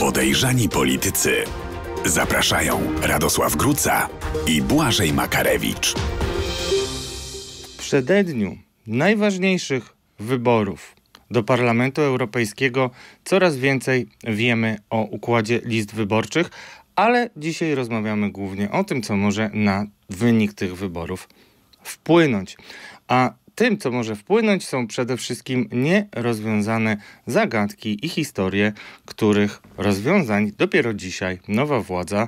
Podejrzani politycy. Zapraszają Radosław Gruca i Błażej Makarewicz. W przededniu najważniejszych wyborów do Parlamentu Europejskiego coraz więcej wiemy o układzie list wyborczych, ale dzisiaj rozmawiamy głównie o tym, co może na wynik tych wyborów wpłynąć. A tym, co może wpłynąć, są przede wszystkim nierozwiązane zagadki i historie, których rozwiązań dopiero dzisiaj nowa władza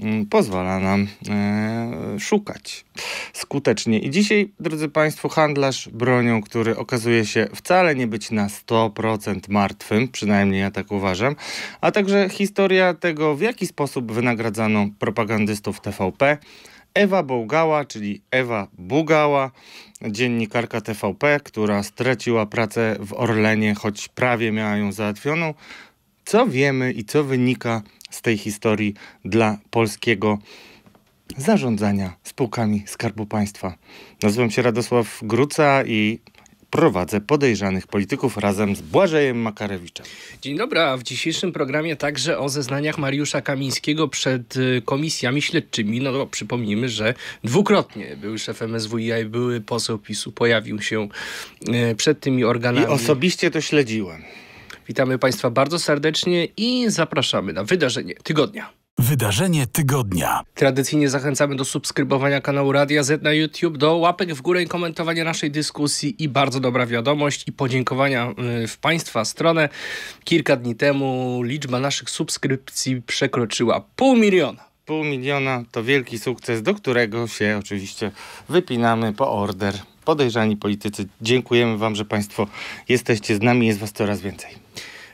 mm, pozwala nam e, szukać skutecznie. I dzisiaj, drodzy Państwo, handlarz bronią, który okazuje się wcale nie być na 100% martwym, przynajmniej ja tak uważam, a także historia tego, w jaki sposób wynagradzano propagandystów TVP, Ewa Bogała, czyli Ewa Bugała, dziennikarka TVP, która straciła pracę w Orlenie, choć prawie miała ją załatwioną. Co wiemy i co wynika z tej historii dla polskiego zarządzania spółkami Skarbu Państwa? Nazywam się Radosław Gruca i prowadzę podejrzanych polityków razem z Błażejem Makarewiczem. Dzień dobry, a w dzisiejszym programie także o zeznaniach Mariusza Kamińskiego przed y, komisjami śledczymi. No, przypomnijmy, że dwukrotnie był szef MSWiA i były poseł PiSu pojawił się y, przed tymi organami. I osobiście to śledziłem. Witamy Państwa bardzo serdecznie i zapraszamy na wydarzenie tygodnia. Wydarzenie tygodnia. Tradycyjnie zachęcamy do subskrybowania kanału Radia Z na YouTube, do łapek w górę i komentowania naszej dyskusji i bardzo dobra wiadomość i podziękowania y, w Państwa stronę. Kilka dni temu liczba naszych subskrypcji przekroczyła pół miliona pół miliona to wielki sukces, do którego się oczywiście wypinamy po order. Podejrzani politycy, dziękujemy Wam, że Państwo jesteście z nami, jest Was coraz więcej.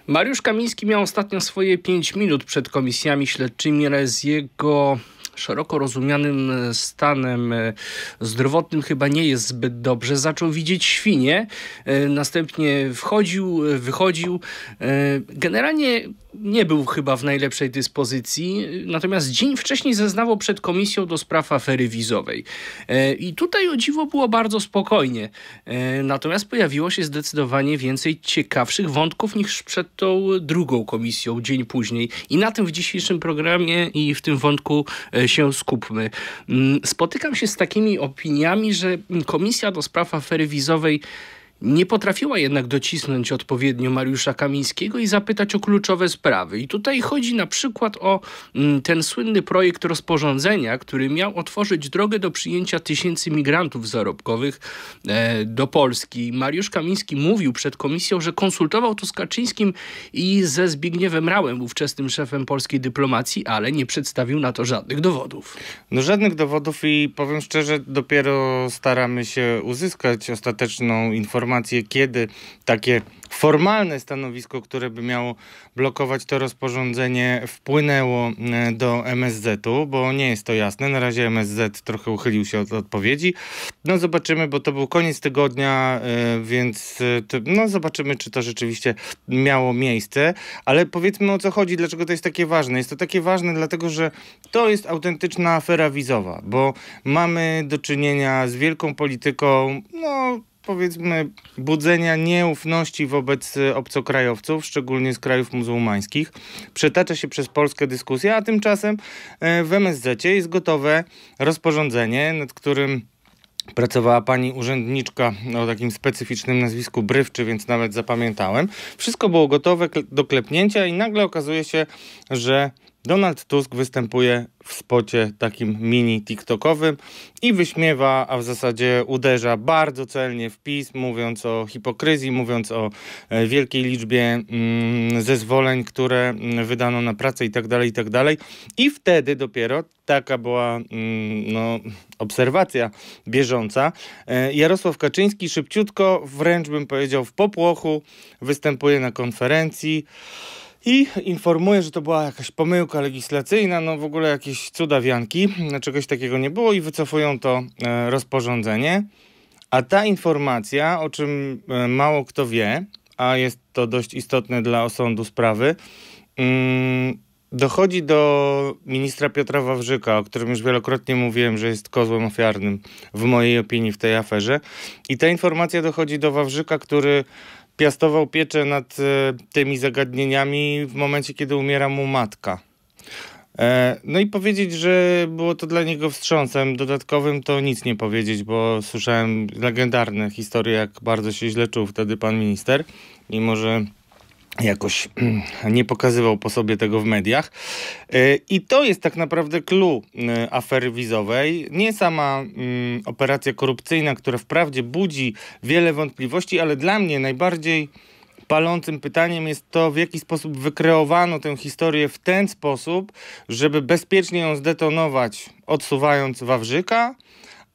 Mariusz Kamiński miał ostatnio swoje 5 minut przed komisjami śledczymi oraz jego szeroko rozumianym e, stanem e, zdrowotnym chyba nie jest zbyt dobrze. Zaczął widzieć świnie, e, następnie wchodził, wychodził. Generalnie nie był chyba w najlepszej dyspozycji, natomiast dzień wcześniej zeznawał przed komisją do spraw afery wizowej. I tutaj o dziwo było bardzo spokojnie. Natomiast pojawiło się zdecydowanie więcej ciekawszych wątków niż przed tą drugą komisją dzień później. I na tym w dzisiejszym programie i w tym wątku się, skupmy. Mm, spotykam się z takimi opiniami, że Komisja do Spraw Afery Wizowej nie potrafiła jednak docisnąć odpowiednio Mariusza Kamińskiego i zapytać o kluczowe sprawy. I tutaj chodzi na przykład o mm, ten słynny projekt rozporządzenia, który miał otworzyć drogę do przyjęcia tysięcy migrantów zarobkowych e, do Polski. Mariusz Kamiński mówił przed komisją, że konsultował to z Kaczyńskim i ze Zbigniewem Rałem, ówczesnym szefem polskiej dyplomacji, ale nie przedstawił na to żadnych dowodów. No żadnych dowodów i powiem szczerze, dopiero staramy się uzyskać ostateczną informację informację, kiedy takie formalne stanowisko, które by miało blokować to rozporządzenie, wpłynęło e, do MSZ-u, bo nie jest to jasne. Na razie MSZ trochę uchylił się od odpowiedzi. No zobaczymy, bo to był koniec tygodnia, e, więc e, no zobaczymy, czy to rzeczywiście miało miejsce. Ale powiedzmy o co chodzi, dlaczego to jest takie ważne. Jest to takie ważne, dlatego że to jest autentyczna afera wizowa, bo mamy do czynienia z wielką polityką, no powiedzmy budzenia nieufności wobec y, obcokrajowców, szczególnie z krajów muzułmańskich. Przetacza się przez Polskę dyskusja, a tymczasem y, w MSZ jest gotowe rozporządzenie, nad którym Pracowała pani urzędniczka o takim specyficznym nazwisku Brywczy, więc nawet zapamiętałem. Wszystko było gotowe do klepnięcia i nagle okazuje się, że Donald Tusk występuje w spocie takim mini TikTokowym i wyśmiewa, a w zasadzie uderza bardzo celnie w PiS, mówiąc o hipokryzji, mówiąc o e, wielkiej liczbie mm, zezwoleń, które mm, wydano na pracę itd., tak itd. Tak I wtedy dopiero taka była mm, no, obserwacja bieżąca. E, Jarosław Kaczyński szybciutko, wręcz bym powiedział w popłochu, występuje na konferencji i informuje, że to była jakaś pomyłka legislacyjna, no w ogóle jakieś cuda wianki, no czegoś takiego nie było i wycofują to e, rozporządzenie. A ta informacja, o czym e, mało kto wie, a jest to dość istotne dla osądu sprawy, mm, dochodzi do ministra Piotra Wawrzyka, o którym już wielokrotnie mówiłem, że jest kozłem ofiarnym w mojej opinii w tej aferze. I ta informacja dochodzi do Wawrzyka, który piastował pieczę nad e, tymi zagadnieniami w momencie, kiedy umiera mu matka. E, no i powiedzieć, że było to dla niego wstrząsem dodatkowym, to nic nie powiedzieć, bo słyszałem legendarne historie, jak bardzo się źle czuł wtedy pan minister, mimo że jakoś mm, nie pokazywał po sobie tego w mediach. E, I to jest tak naprawdę clue e, afery wizowej. Nie sama mm, operacja korupcyjna, która wprawdzie budzi wiele wątpliwości, ale dla mnie najbardziej palącym pytaniem jest to, w jaki sposób wykreowano tę historię w ten sposób, żeby bezpiecznie ją zdetonować, odsuwając Wawrzyka,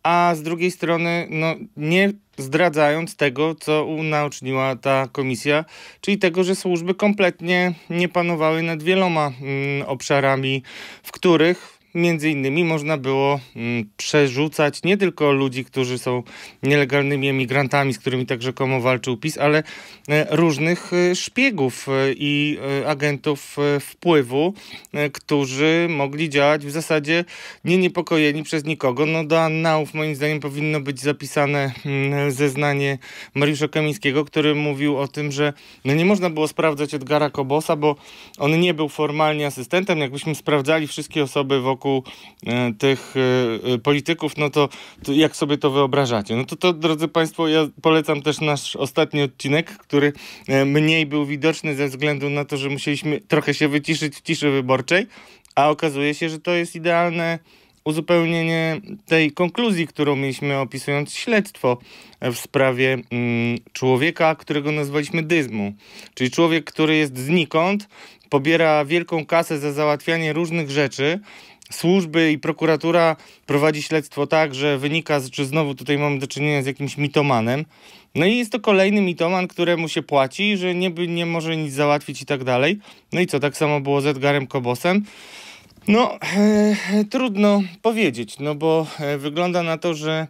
a z drugiej strony no, nie zdradzając tego, co unaoczniła ta komisja, czyli tego, że służby kompletnie nie panowały nad wieloma mm, obszarami, w których między innymi można było mm, przerzucać nie tylko ludzi, którzy są nielegalnymi emigrantami, z którymi tak rzekomo walczył PiS, ale e, różnych e, szpiegów e, i agentów wpływu, którzy mogli działać w zasadzie nie niepokojeni przez nikogo. No do annałów moim zdaniem powinno być zapisane mm, zeznanie Mariusza Kamińskiego, który mówił o tym, że no nie można było sprawdzać Edgara Kobosa, bo on nie był formalnie asystentem. Jakbyśmy sprawdzali wszystkie osoby wokół wokół e, tych e, e, polityków, no to, to, jak sobie to wyobrażacie? No to to, drodzy Państwo, ja polecam też nasz ostatni odcinek, który mniej był widoczny ze względu na to, że musieliśmy trochę się wyciszyć w ciszy wyborczej, a okazuje się, że to jest idealne uzupełnienie tej konkluzji, którą mieliśmy opisując śledztwo w sprawie mm, człowieka, którego nazwaliśmy dyzmu. Czyli człowiek, który jest znikąd, pobiera wielką kasę za załatwianie różnych rzeczy, służby i prokuratura prowadzi śledztwo tak, że wynika, że znowu tutaj mamy do czynienia z jakimś mitomanem. No i jest to kolejny mitoman, któremu się płaci, że nie, nie może nic załatwić i tak dalej. No i co, tak samo było z Edgarem Kobosem. No, e, trudno powiedzieć, no bo e, wygląda na to, że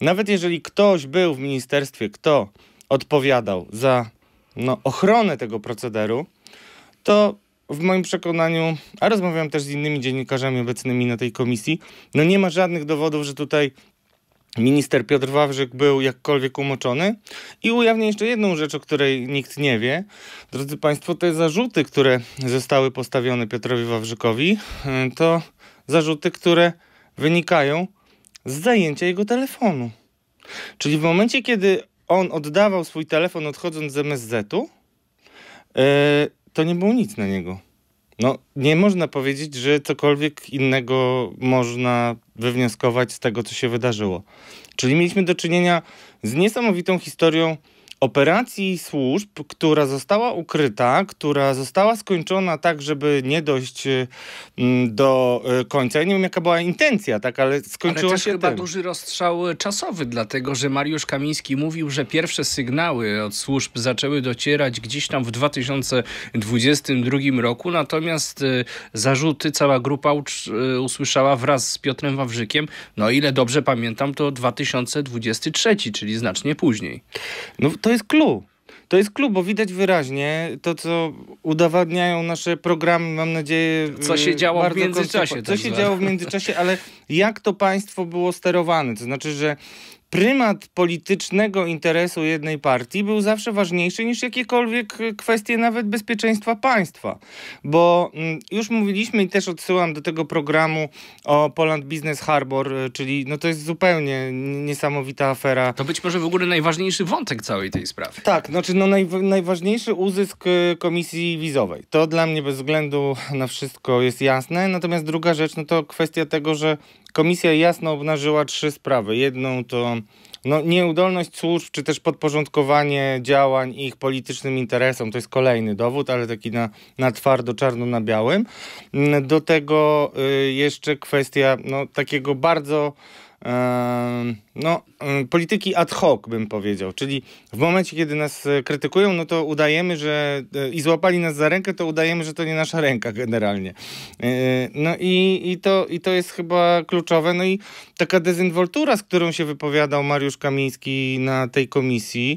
nawet jeżeli ktoś był w ministerstwie, kto odpowiadał za no, ochronę tego procederu, to w moim przekonaniu, a rozmawiam też z innymi dziennikarzami obecnymi na tej komisji, no nie ma żadnych dowodów, że tutaj minister Piotr Wawrzyk był jakkolwiek umoczony. I ujawnię jeszcze jedną rzecz, o której nikt nie wie. Drodzy Państwo, te zarzuty, które zostały postawione Piotrowi Wawrzykowi, e, to zarzuty, które wynikają z zajęcia jego telefonu. Czyli w momencie, kiedy on oddawał swój telefon odchodząc z MSZ-u, yy, e, to nie było nic na niego. No, nie można powiedzieć, że cokolwiek innego można wywnioskować z tego, co się wydarzyło. Czyli mieliśmy do czynienia z niesamowitą historią operacji służb, która została ukryta, która została skończona tak, żeby nie dojść y, mm, do y, końca. Ja nie wiem, jaka była intencja, tak, ale skończyła ale też się chyba tym. duży rozstrzał y, czasowy, dlatego że Mariusz Kamiński mówił, że pierwsze sygnały od służb zaczęły docierać gdzieś tam w 2022 roku, natomiast zarzuty cała grupa usłyszała wraz z Piotrem Wawrzykiem, no ile dobrze pamiętam, to 2023, czyli znacznie później. No to jest clue. To jest klub, bo widać wyraźnie to, co udowadniają nasze programy, mam nadzieję. Co się y, działo w międzyczasie. Co tak się działo w międzyczasie, ale jak to państwo było sterowane? To znaczy, że prymat politycznego interesu jednej partii był zawsze ważniejszy niż jakiekolwiek y, kwestie nawet bezpieczeństwa państwa. Bo mm, już mówiliśmy i też odsyłam do tego programu o Poland Business Harbor, y, czyli no to jest zupełnie niesamowita afera. To być może w ogóle najważniejszy wątek całej tej sprawy. Tak, znaczy no naj, najważniejszy uzysk y, komisji wizowej. To dla mnie bez względu na wszystko jest jasne. Natomiast druga rzecz, no to kwestia tego, że Komisja jasno obnażyła trzy sprawy. Jedną to no, nieudolność służb, czy też podporządkowanie działań ich politycznym interesom. To jest kolejny dowód, ale taki na, na twardo, czarno na białym. Mm, do tego y, jeszcze kwestia no, takiego bardzo no, polityki ad hoc, bym powiedział. Czyli w momencie, kiedy nas e, krytykują, no to udajemy, że e, i złapali nas za rękę, to udajemy, że to nie nasza ręka generalnie. E, no i, i, to, i to jest chyba kluczowe. No i taka dezynwoltura, z którą się wypowiadał Mariusz Kamiński na tej komisji,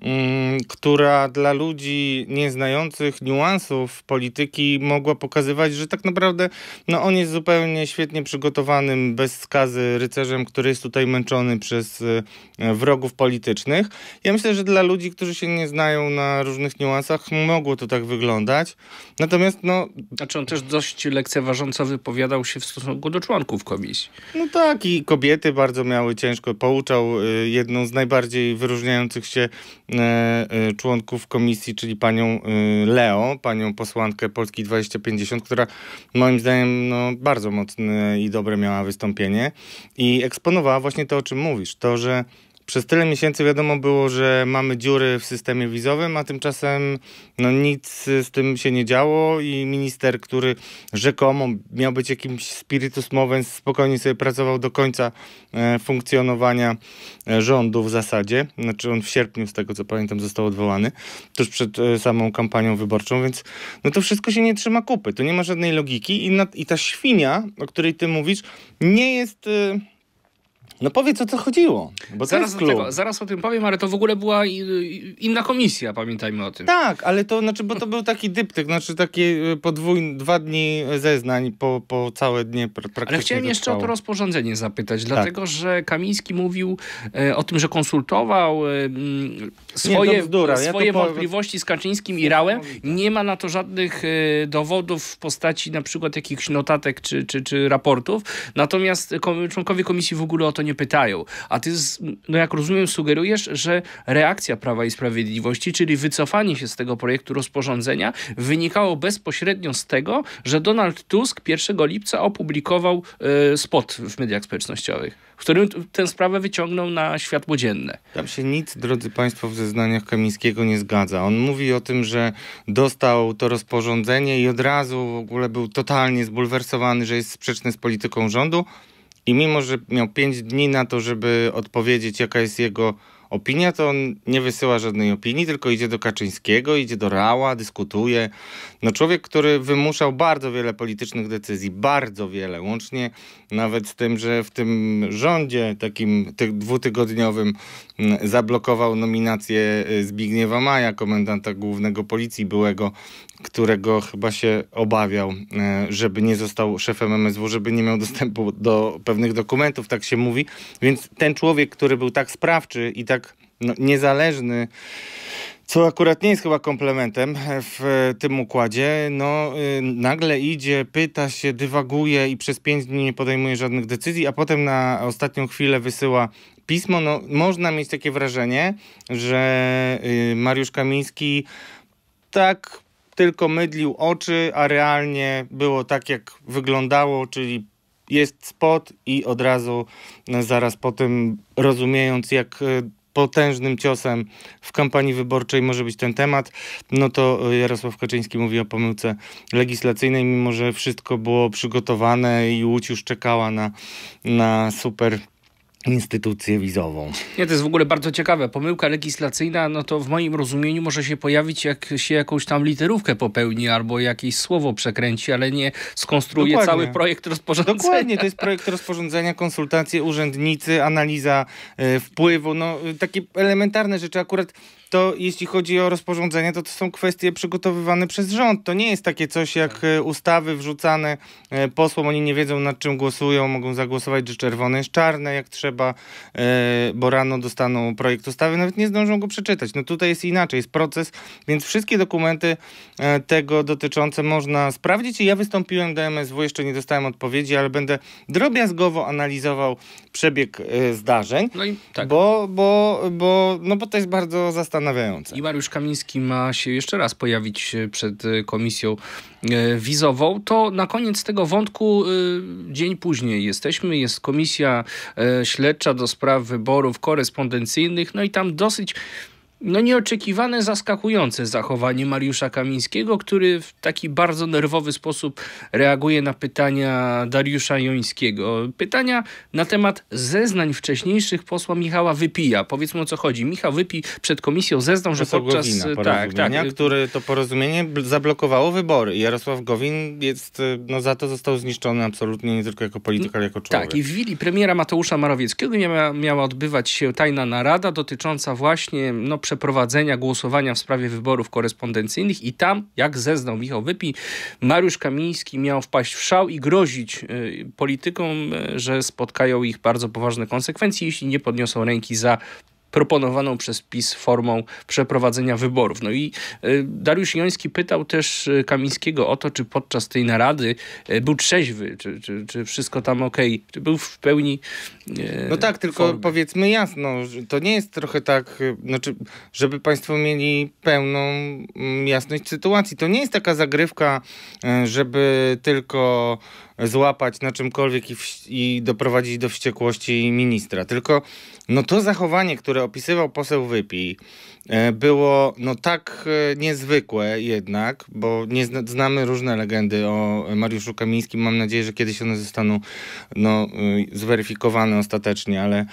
Mm, która dla ludzi nieznających niuansów polityki mogła pokazywać, że tak naprawdę no, on jest zupełnie świetnie przygotowanym, bez skazy rycerzem, który jest tutaj męczony przez e, wrogów politycznych. Ja myślę, że dla ludzi, którzy się nie znają na różnych niuansach, mogło to tak wyglądać. Natomiast no... Znaczy on też dość lekceważąco wypowiadał się w stosunku do członków komisji. No tak i kobiety bardzo miały ciężko. Pouczał e, jedną z najbardziej wyróżniających się E, e, członków komisji, czyli panią e, Leo, panią posłankę Polski 2050, która moim zdaniem no, bardzo mocne i dobre miała wystąpienie i eksponowała właśnie to, o czym mówisz, to, że przez tyle miesięcy wiadomo było, że mamy dziury w systemie wizowym, a tymczasem no, nic z tym się nie działo i minister, który rzekomo miał być jakimś spiritus movens, spokojnie sobie pracował do końca e, funkcjonowania e, rządu w zasadzie. Znaczy on w sierpniu, z tego co pamiętam, został odwołany tuż przed e, samą kampanią wyborczą, więc no to wszystko się nie trzyma kupy. To nie ma żadnej logiki i, i ta świnia, o której ty mówisz, nie jest... E, no powiedz, o co chodziło. Bo zaraz, tego, zaraz o tym powiem, ale to w ogóle była y, y, inna komisja, pamiętajmy o tym. Tak, ale to znaczy, bo to był taki dyptyk, znaczy takie y, podwójne, dwa dni zeznań po, po całe dnie praktycznie. Ale chciałem jeszcze o to rozporządzenie zapytać, tak. dlatego że Kamiński mówił e, o tym, że konsultował e, swoje, Nie, swoje ja wątpliwości po... z Kaczyńskim i Rałem. Nie ma na to żadnych e, dowodów w postaci na przykład jakichś notatek czy, czy, czy raportów. Natomiast kom, członkowie komisji w ogóle o to nie pytają. A ty, no jak rozumiem, sugerujesz, że reakcja Prawa i Sprawiedliwości, czyli wycofanie się z tego projektu rozporządzenia, wynikało bezpośrednio z tego, że Donald Tusk 1 lipca opublikował e, spot w mediach społecznościowych, w którym tę sprawę wyciągnął na światło dzienne. Tam się nic, drodzy Państwo, w zeznaniach Kamińskiego nie zgadza. On mówi o tym, że dostał to rozporządzenie i od razu w ogóle był totalnie zbulwersowany, że jest sprzeczny z polityką rządu. I mimo, że miał 5 dni na to, żeby odpowiedzieć, jaka jest jego opinia, to on nie wysyła żadnej opinii, tylko idzie do Kaczyńskiego, idzie do Rała, dyskutuje. No człowiek, który wymuszał bardzo wiele politycznych decyzji, bardzo wiele, łącznie nawet z tym, że w tym rządzie takim tych dwutygodniowym zablokował nominację y, Zbigniewa Maja, komendanta głównego policji byłego, którego chyba się obawiał, e, żeby nie został szefem MSW, żeby nie miał dostępu do pewnych dokumentów, tak się mówi. Więc ten człowiek, który był tak sprawczy i tak no, niezależny, co akurat nie jest chyba komplementem e, w tym układzie, no y, nagle idzie, pyta się, dywaguje i przez pięć dni nie podejmuje żadnych decyzji, a potem na ostatnią chwilę wysyła pismo. No, można mieć takie wrażenie, że y, Mariusz Kamiński tak tylko mydlił oczy, a realnie było tak, jak wyglądało, czyli jest spot i od razu e, zaraz po tym rozumiejąc, jak e, potężnym ciosem w kampanii wyborczej może być ten temat, no to e, Jarosław Kaczyński mówi o pomyłce legislacyjnej, mimo że wszystko było przygotowane i Łódź już czekała na, na super instytucję wizową. Nie, to jest w ogóle bardzo ciekawe. Pomyłka legislacyjna, no to w moim rozumieniu może się pojawić, jak się jakąś tam literówkę popełni albo jakieś słowo przekręci, ale nie skonstruuje Dokładnie. cały projekt rozporządzenia. Dokładnie, to jest projekt rozporządzenia, konsultacje, urzędnicy, analiza y, wpływu, no y, takie elementarne rzeczy. Akurat to jeśli chodzi o rozporządzenie, to to są kwestie przygotowywane przez rząd. To nie jest takie coś jak tak. e, ustawy wrzucane e, posłom, oni nie wiedzą nad czym głosują, mogą zagłosować, że czerwone jest czarne, jak trzeba, e, bo rano dostaną projekt ustawy, nawet nie zdążą go przeczytać. No tutaj jest inaczej, jest proces, więc wszystkie dokumenty tego dotyczące można sprawdzić i ja wystąpiłem do MSW, jeszcze nie dostałem odpowiedzi, ale będę drobiazgowo analizował przebieg zdarzeń, no i tak. bo, bo, bo, no bo to jest bardzo zastanawiające zastanawiające. I Mariusz Kamiński ma się jeszcze raz pojawić e, przed e, komisją e, wizową. To na koniec tego wątku dzień później jesteśmy. Jest komisja śledcza do spraw wyborów korespondencyjnych, no i tam dosyć no nieoczekiwane, zaskakujące zachowanie Mariusza Kamińskiego, który w taki bardzo nerwowy sposób reaguje na pytania Dariusza Jońskiego. Pytania na temat zeznań wcześniejszych posła Michała Wypija. Powiedzmy o co chodzi. Michał Wypij przed komisją zeznał, że podczas... E, tak, tak. E, który to porozumienie zablokowało wybory. Jarosław Gowin jest, e, no za to został zniszczony absolutnie nie tylko jako polityk, ale jako człowiek. Tak, i w wili premiera Mateusza Morawieckiego miała, miała odbywać się tajna narada dotycząca właśnie no, przeprowadzenia przeprowadzenia głosowania w sprawie wyborów korespondencyjnych i tam, jak zeznał Michał Wypi, Mariusz Kamiński miał wpaść w szał i grozić y, politykom, y, że spotkają ich bardzo poważne konsekwencje, jeśli nie podniosą ręki za proponowaną przez PiS formą przeprowadzenia wyborów. No i y, Dariusz Joński pytał też y, Kamińskiego o to, czy podczas tej narady y, był trzeźwy, czy, czy, czy wszystko tam ok, czy był w pełni. E, no tak, tylko formy. powiedzmy jasno, to nie jest trochę tak, znaczy, żeby Państwo mieli pełną mm, jasność sytuacji. To nie jest taka zagrywka, żeby tylko złapać na czymkolwiek i, w, i doprowadzić do wściekłości ministra. Tylko no to zachowanie, które opisywał poseł Wypij, e, było no tak e, niezwykłe jednak, bo nie zna, znamy różne legendy o Mariuszu Kamińskim. Mam nadzieję, że kiedyś one zostaną no, y, zweryfikowane ostatecznie, ale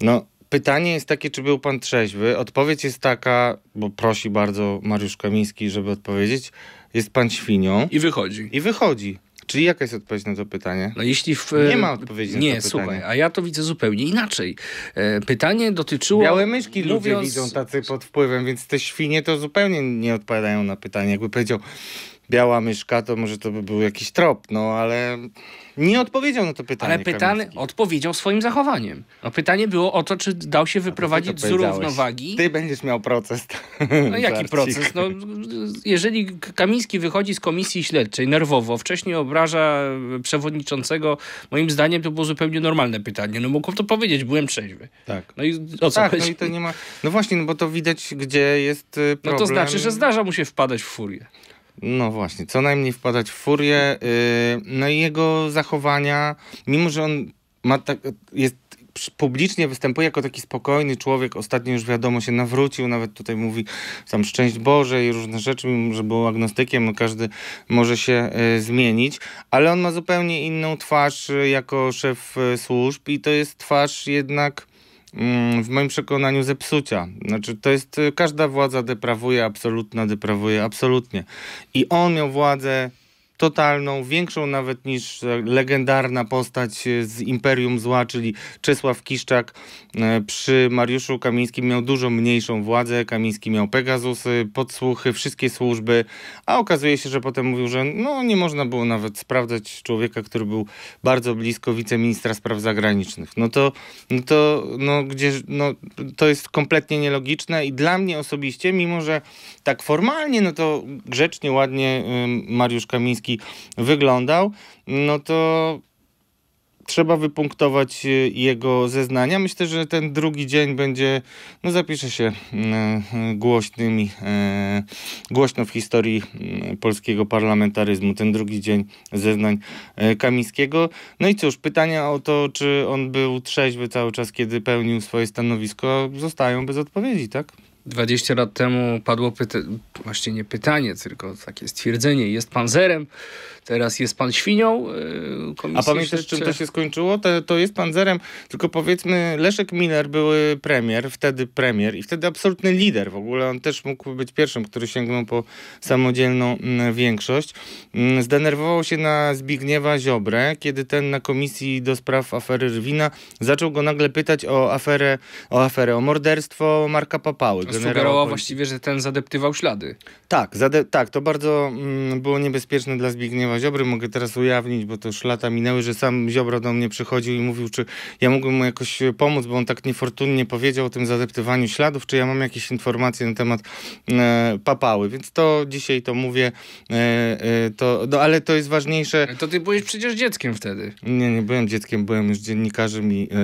no, pytanie jest takie, czy był pan trzeźwy? Odpowiedź jest taka, bo prosi bardzo Mariusz Kamiński, żeby odpowiedzieć, jest pan świnią. I wychodzi. I wychodzi. Czyli jaka jest odpowiedź na to pytanie? No jeśli w, nie ma odpowiedzi nie, na to słuchaj, pytanie. a ja to widzę zupełnie inaczej. E, pytanie dotyczyło... Białe myszki mówiąc... widzą tacy pod wpływem, więc te świnie to zupełnie nie odpowiadają na pytanie. Jakby powiedział, biała myszka, to może to by był jakiś trop, no ale nie odpowiedział na to pytanie. Ale pytanie odpowiedział swoim zachowaniem. No, pytanie było o to, czy dał się wyprowadzić z równowagi. Ty będziesz miał proces. No jaki proces? No, jeżeli Kamiński wychodzi z komisji śledczej nerwowo, wcześniej obraża przewodniczącego, moim zdaniem to było zupełnie normalne pytanie. No mógł to powiedzieć, byłem trzeźwy. Tak. No i o co tak, no i to nie ma... No właśnie, no bo to widać, gdzie jest problem. Y, no to znaczy, że zdarza mu się wpadać w furię. No właśnie, co najmniej wpadać w furię. Y, no i jego zachowania, mimo że on ma tak, jest publicznie występuje jako taki spokojny człowiek. Ostatnio już wiadomo się nawrócił, nawet tutaj mówi tam szczęść Boże i różne rzeczy, mimo że był agnostykiem, no każdy może się y, zmienić, ale on ma zupełnie inną twarz y, jako szef y, służb i to jest twarz jednak Mm, w moim przekonaniu zepsucia. Znaczy, to jest y, każda władza deprawuje, absolutna deprawuje, absolutnie. I on miał władzę totalną, większą nawet niż e, legendarna postać e, z Imperium Zła, czyli Czesław Kiszczak e, przy Mariuszu Kamińskim miał dużo mniejszą władzę. Kamiński miał Pegasusy, podsłuchy, wszystkie służby, a okazuje się, że potem mówił, że no nie można było nawet sprawdzać człowieka, który był bardzo blisko wiceministra spraw zagranicznych. No to, no to, no gdzież no to jest kompletnie nielogiczne i dla mnie osobiście, mimo że tak formalnie, no to grzecznie, ładnie Mariusz Kamiński Polski wyglądał, no to trzeba wypunktować y, jego zeznania. Myślę, że ten drugi dzień będzie, no zapisze się y, głośnymi, y, głośno w historii polskiego parlamentaryzmu, ten drugi dzień zeznań Kamińskiego. No i cóż, pytania o to, czy on był trzeźwy cały czas, kiedy pełnił swoje stanowisko, zostają bez odpowiedzi, tak? 20 lat temu padło pytanie, właśnie nie pytanie, tylko takie stwierdzenie, jest panzerem, Teraz jest pan świnią. Y, A pamiętasz, czym to się skończyło? To, to jest panzerem, tylko powiedzmy, Leszek Miller były premier, wtedy premier i wtedy absolutny lider w ogóle. On też mógł być pierwszym, który sięgnął po samodzielną mm, większość. Mm, zdenerwował się na Zbigniewa Ziobrę, kiedy ten na komisji do spraw afery Rwina zaczął go nagle pytać o aferę, o, aferę, o morderstwo Marka Papały. Sugerował właściwie, że ten zadeptywał ślady. Tak, zade tak to bardzo mm, było niebezpieczne dla Zbigniewa Zbigniewa Ziobry, mogę teraz ujawnić, bo to już lata minęły, że sam Ziobro do mnie przychodził i mówił, czy ja mógłbym mu jakoś e, pomóc, bo on tak niefortunnie powiedział o tym zadeptywaniu śladów, czy ja mam jakieś informacje na temat e, papały. Więc to dzisiaj to mówię, e, e, to, no, ale to jest ważniejsze. To ty byłeś przecież dzieckiem wtedy. Nie, nie byłem dzieckiem, byłem już dziennikarzem i e,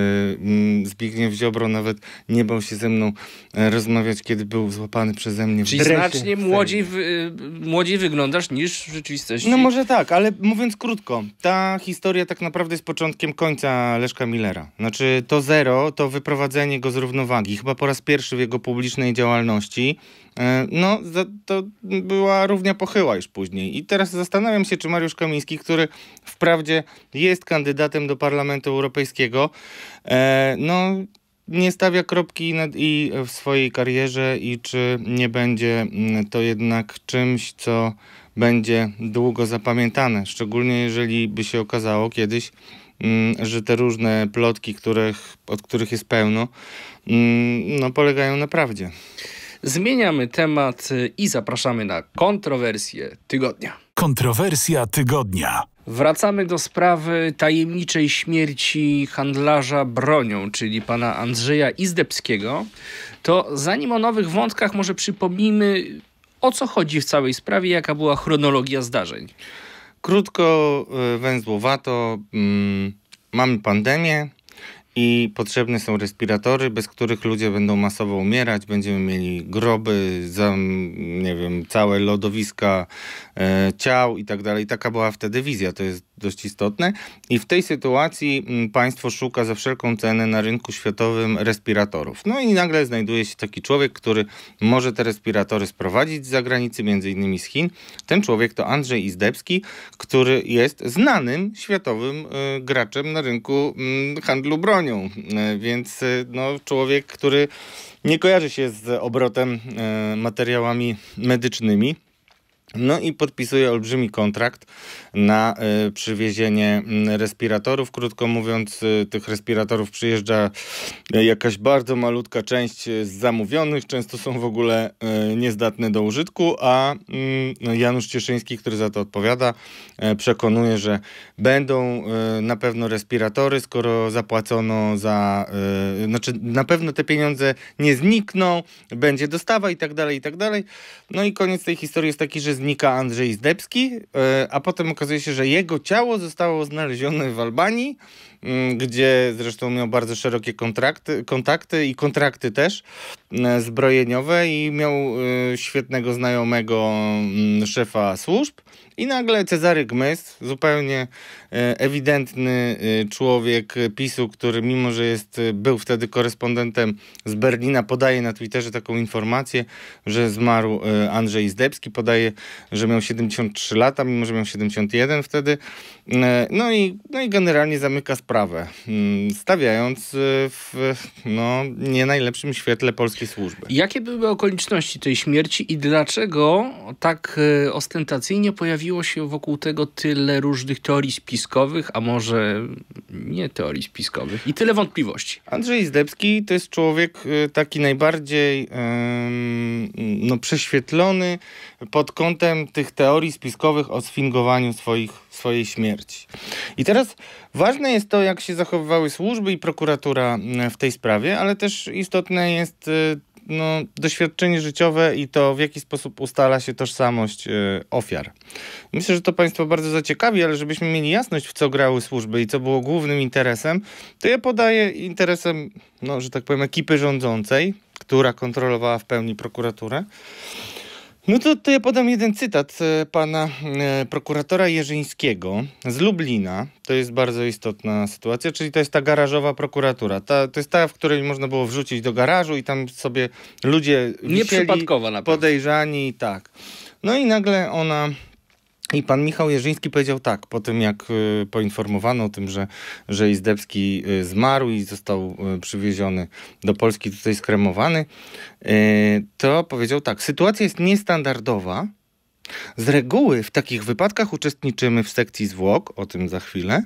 mm, Zbigniew Ziobro nawet nie bał się ze mną e, rozmawiać, kiedy był złapany przeze mnie. Czyli dresie. znacznie młodziej, w, e, młodzi wyglądasz niż w rzeczywistości. No może tak tak, ale mówiąc krótko, ta historia tak naprawdę jest początkiem końca Leszka Millera. Znaczy to zero, to wyprowadzenie go z równowagi, chyba po raz pierwszy w jego publicznej działalności, e, no to była równia pochyła już później. I teraz zastanawiam się, czy Mariusz Kamiński, który wprawdzie jest kandydatem do Parlamentu Europejskiego, e, no nie stawia kropki i w swojej karierze i czy nie będzie mm, to jednak czymś, co będzie długo zapamiętane, szczególnie jeżeli by się okazało kiedyś, mm, że te różne plotki, których, od których jest pełno, mm, no, polegają na prawdzie. Zmieniamy temat i zapraszamy na kontrowersję tygodnia. Kontrowersja tygodnia. Wracamy do sprawy tajemniczej śmierci handlarza bronią, czyli pana Andrzeja Izdebskiego. To zanim o nowych wątkach, może przypomnijmy, o co chodzi w całej sprawie, jaka była chronologia zdarzeń. Krótko, e, węzłowato, mm, mamy pandemię i potrzebne są respiratory, bez których ludzie będą masowo umierać, będziemy mieli groby, zam, nie wiem, całe lodowiska e, ciał i tak dalej. Taka była wtedy wizja. To jest dość istotne. I w tej sytuacji mm, państwo szuka za wszelką cenę na rynku światowym respiratorów. No i nagle znajduje się taki człowiek, który może te respiratory sprowadzić z zagranicy, między innymi z Chin. Ten człowiek to Andrzej Izdebski, który jest znanym światowym y, graczem na rynku mm, handlu bronią. Y, więc y, no, człowiek, który nie kojarzy się z obrotem materiałami medycznymi. No i podpisuje olbrzymi kontrakt na y, przywiezienie mm, respiratorów. Krótko mówiąc, y, tych respiratorów przyjeżdża y, jakaś bardzo malutka część z zamówionych, często są w ogóle niezdatne do użytku, a mm, Janusz Cieszyński, który za to odpowiada, przekonuje, że będą na pewno respiratory, skoro zapłacono za, znaczy na pewno te pieniądze nie znikną, będzie dostawa i tak dalej, i tak dalej. No i koniec tej historii jest taki, że znika Andrzej Zdebski, a potem okazuje okazuje się, że jego ciało zostało znalezione w Albanii, mm, gdzie zresztą miał bardzo szerokie kontrakty, kontakty i kontrakty też mm, zbrojeniowe i miał y, świetnego znajomego mm, szefa służb. I nagle Cezary Gmys, zupełnie E, ewidentny e, człowiek PiSu, który mimo, że jest, e, był wtedy korespondentem z Berlina, podaje na Twitterze taką informację, że zmarł Andrzej Zdebski, podaje, że miał 73 lata, mimo, że miał 71 wtedy. No i, no i generalnie zamyka sprawę, mm, stawiając w no, nie najlepszym świetle polskiej służby. Jakie były okoliczności tej śmierci i dlaczego tak ostentacyjnie pojawiło się wokół tego tyle różnych teorii spisów? spiskowych, a może nie teorii spiskowych. I tyle wątpliwości. Andrzej Zdebski to jest człowiek y, taki najbardziej no, prześwietlony pod kątem tych teorii spiskowych o sfingowaniu swoich, swojej śmierci. I teraz ważne jest to, jak się zachowywały służby i prokuratura w tej sprawie, ale też istotne jest y, no, doświadczenie życiowe i to, w jaki sposób ustala się tożsamość y, ofiar. Myślę, że to Państwa bardzo zaciekawi, ale żebyśmy mieli jasność, w co grały służby i co było głównym interesem, to ja podaję interesem, no, że tak powiem, ekipy rządzącej, która kontrolowała w pełni prokuraturę. No to, to ja podam jeden cytat e, pana e, prokuratora Jerzyńskiego z Lublina. To jest bardzo istotna sytuacja, czyli to jest ta garażowa prokuratura. Ta, to jest ta, w której można było wrzucić do garażu i tam sobie ludzie wisieli, Nieprzypadkowo na pewno. podejrzani, tak. No i nagle ona i pan Michał Jerzyński powiedział tak, po tym jak y, poinformowano o tym, że, że Izdebski y, zmarł i został y, przywieziony do Polski, tutaj skremowany, to powiedział tak, sytuacja jest niestandardowa. Z reguły w takich wypadkach uczestniczymy w sekcji zwłok, o tym za chwilę,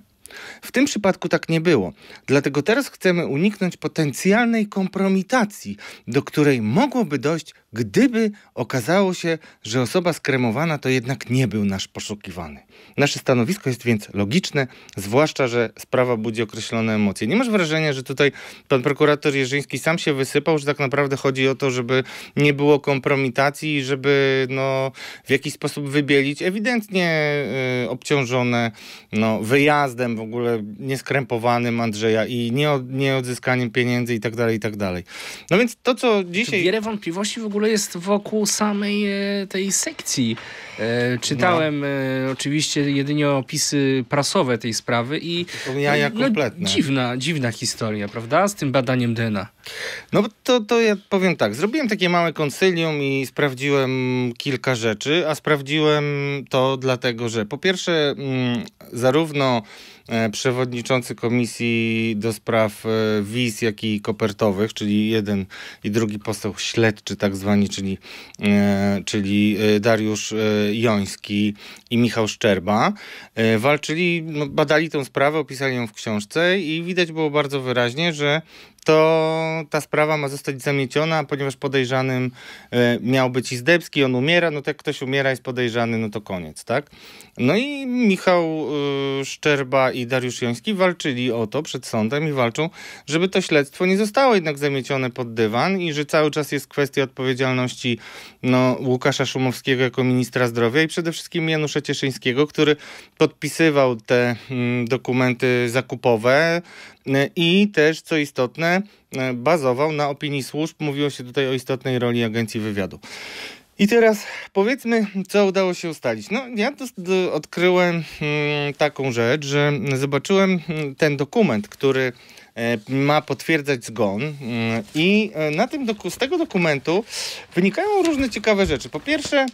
w tym przypadku tak nie było. Dlatego teraz chcemy uniknąć potencjalnej kompromitacji, do której mogłoby dojść, gdyby okazało się, że osoba skremowana to jednak nie był nasz poszukiwany. Nasze stanowisko jest więc logiczne, zwłaszcza, że sprawa budzi określone emocje. Nie masz wrażenia, że tutaj pan prokurator Jerzyński sam się wysypał, że tak naprawdę chodzi o to, żeby nie było kompromitacji i żeby no, w jakiś sposób wybielić ewidentnie y, obciążone no, wyjazdem w ogóle nieskrępowanym Andrzeja i nie, nieodzyskaniem pieniędzy i tak dalej, i tak dalej. No więc to, co dzisiaj... Wiele wątpliwości w ogóle jest wokół samej e, tej sekcji. E, czytałem no. e, oczywiście jedynie opisy prasowe tej sprawy i... Jaja kompletne. No, dziwna, dziwna historia, prawda? Z tym badaniem DNA. No to, to ja powiem tak, zrobiłem takie małe konsylium i sprawdziłem kilka rzeczy, a sprawdziłem to dlatego, że po pierwsze mm, zarówno e, przewodniczący komisji do spraw e, wiz, jak i kopertowych, czyli jeden i drugi poseł śledczy tak zwani, czyli, e, czyli Dariusz Joński i Michał Szczerba, walczyli, no, badali tę sprawę, opisali ją w książce i widać było bardzo wyraźnie, że to ta sprawa ma zostać zamieciona, ponieważ podejrzanym e, miał być Izdebski, on umiera, no to jak ktoś umiera, jest podejrzany, no to koniec, tak? No i Michał e, Szczerba i Dariusz Joński walczyli o to przed sądem i walczą, żeby to śledztwo nie zostało jednak zamiecione pod dywan i że cały czas jest kwestia odpowiedzialności no, Łukasza Szumowskiego jako ministra zdrowia i przede wszystkim Janusza Cieszyńskiego, który podpisywał te mm, dokumenty zakupowe e, i też, co istotne, E, bazował na opinii służb. Mówiło się tutaj o istotnej roli agencji wywiadu. I teraz powiedzmy, co udało się ustalić. No, ja odkryłem mm, taką rzecz, że zobaczyłem mm, ten dokument, który e, ma potwierdzać zgon mm, i e, na tym z tego dokumentu wynikają różne ciekawe rzeczy. Po pierwsze,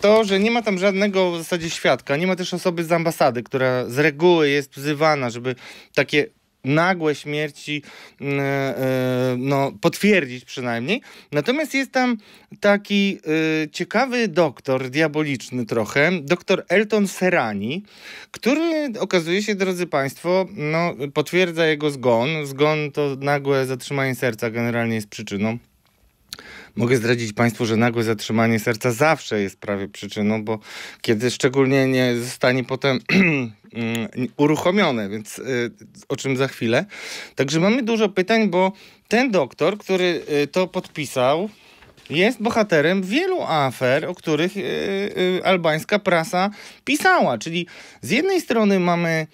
to, że nie ma tam żadnego w zasadzie świadka, nie ma też osoby z ambasady, która z reguły jest wzywana, żeby takie nagłe śmierci mm, e, e, no, potwierdzić przynajmniej. Natomiast jest tam taki y, ciekawy doktor, diaboliczny trochę, doktor Elton Serani, który okazuje się, drodzy Państwo, no, potwierdza jego zgon. Zgon to nagłe zatrzymanie serca generalnie jest przyczyną. Mogę zdradzić Państwu, że nagłe zatrzymanie serca zawsze jest prawie przyczyną, bo kiedy szczególnie nie zostanie potem mm, uruchomione, więc y, o czym za chwilę. Także mamy dużo pytań, bo ten doktor, który y, to podpisał, jest bohaterem wielu afer, o których y, albańska prasa pisała. Czyli z jednej strony mamy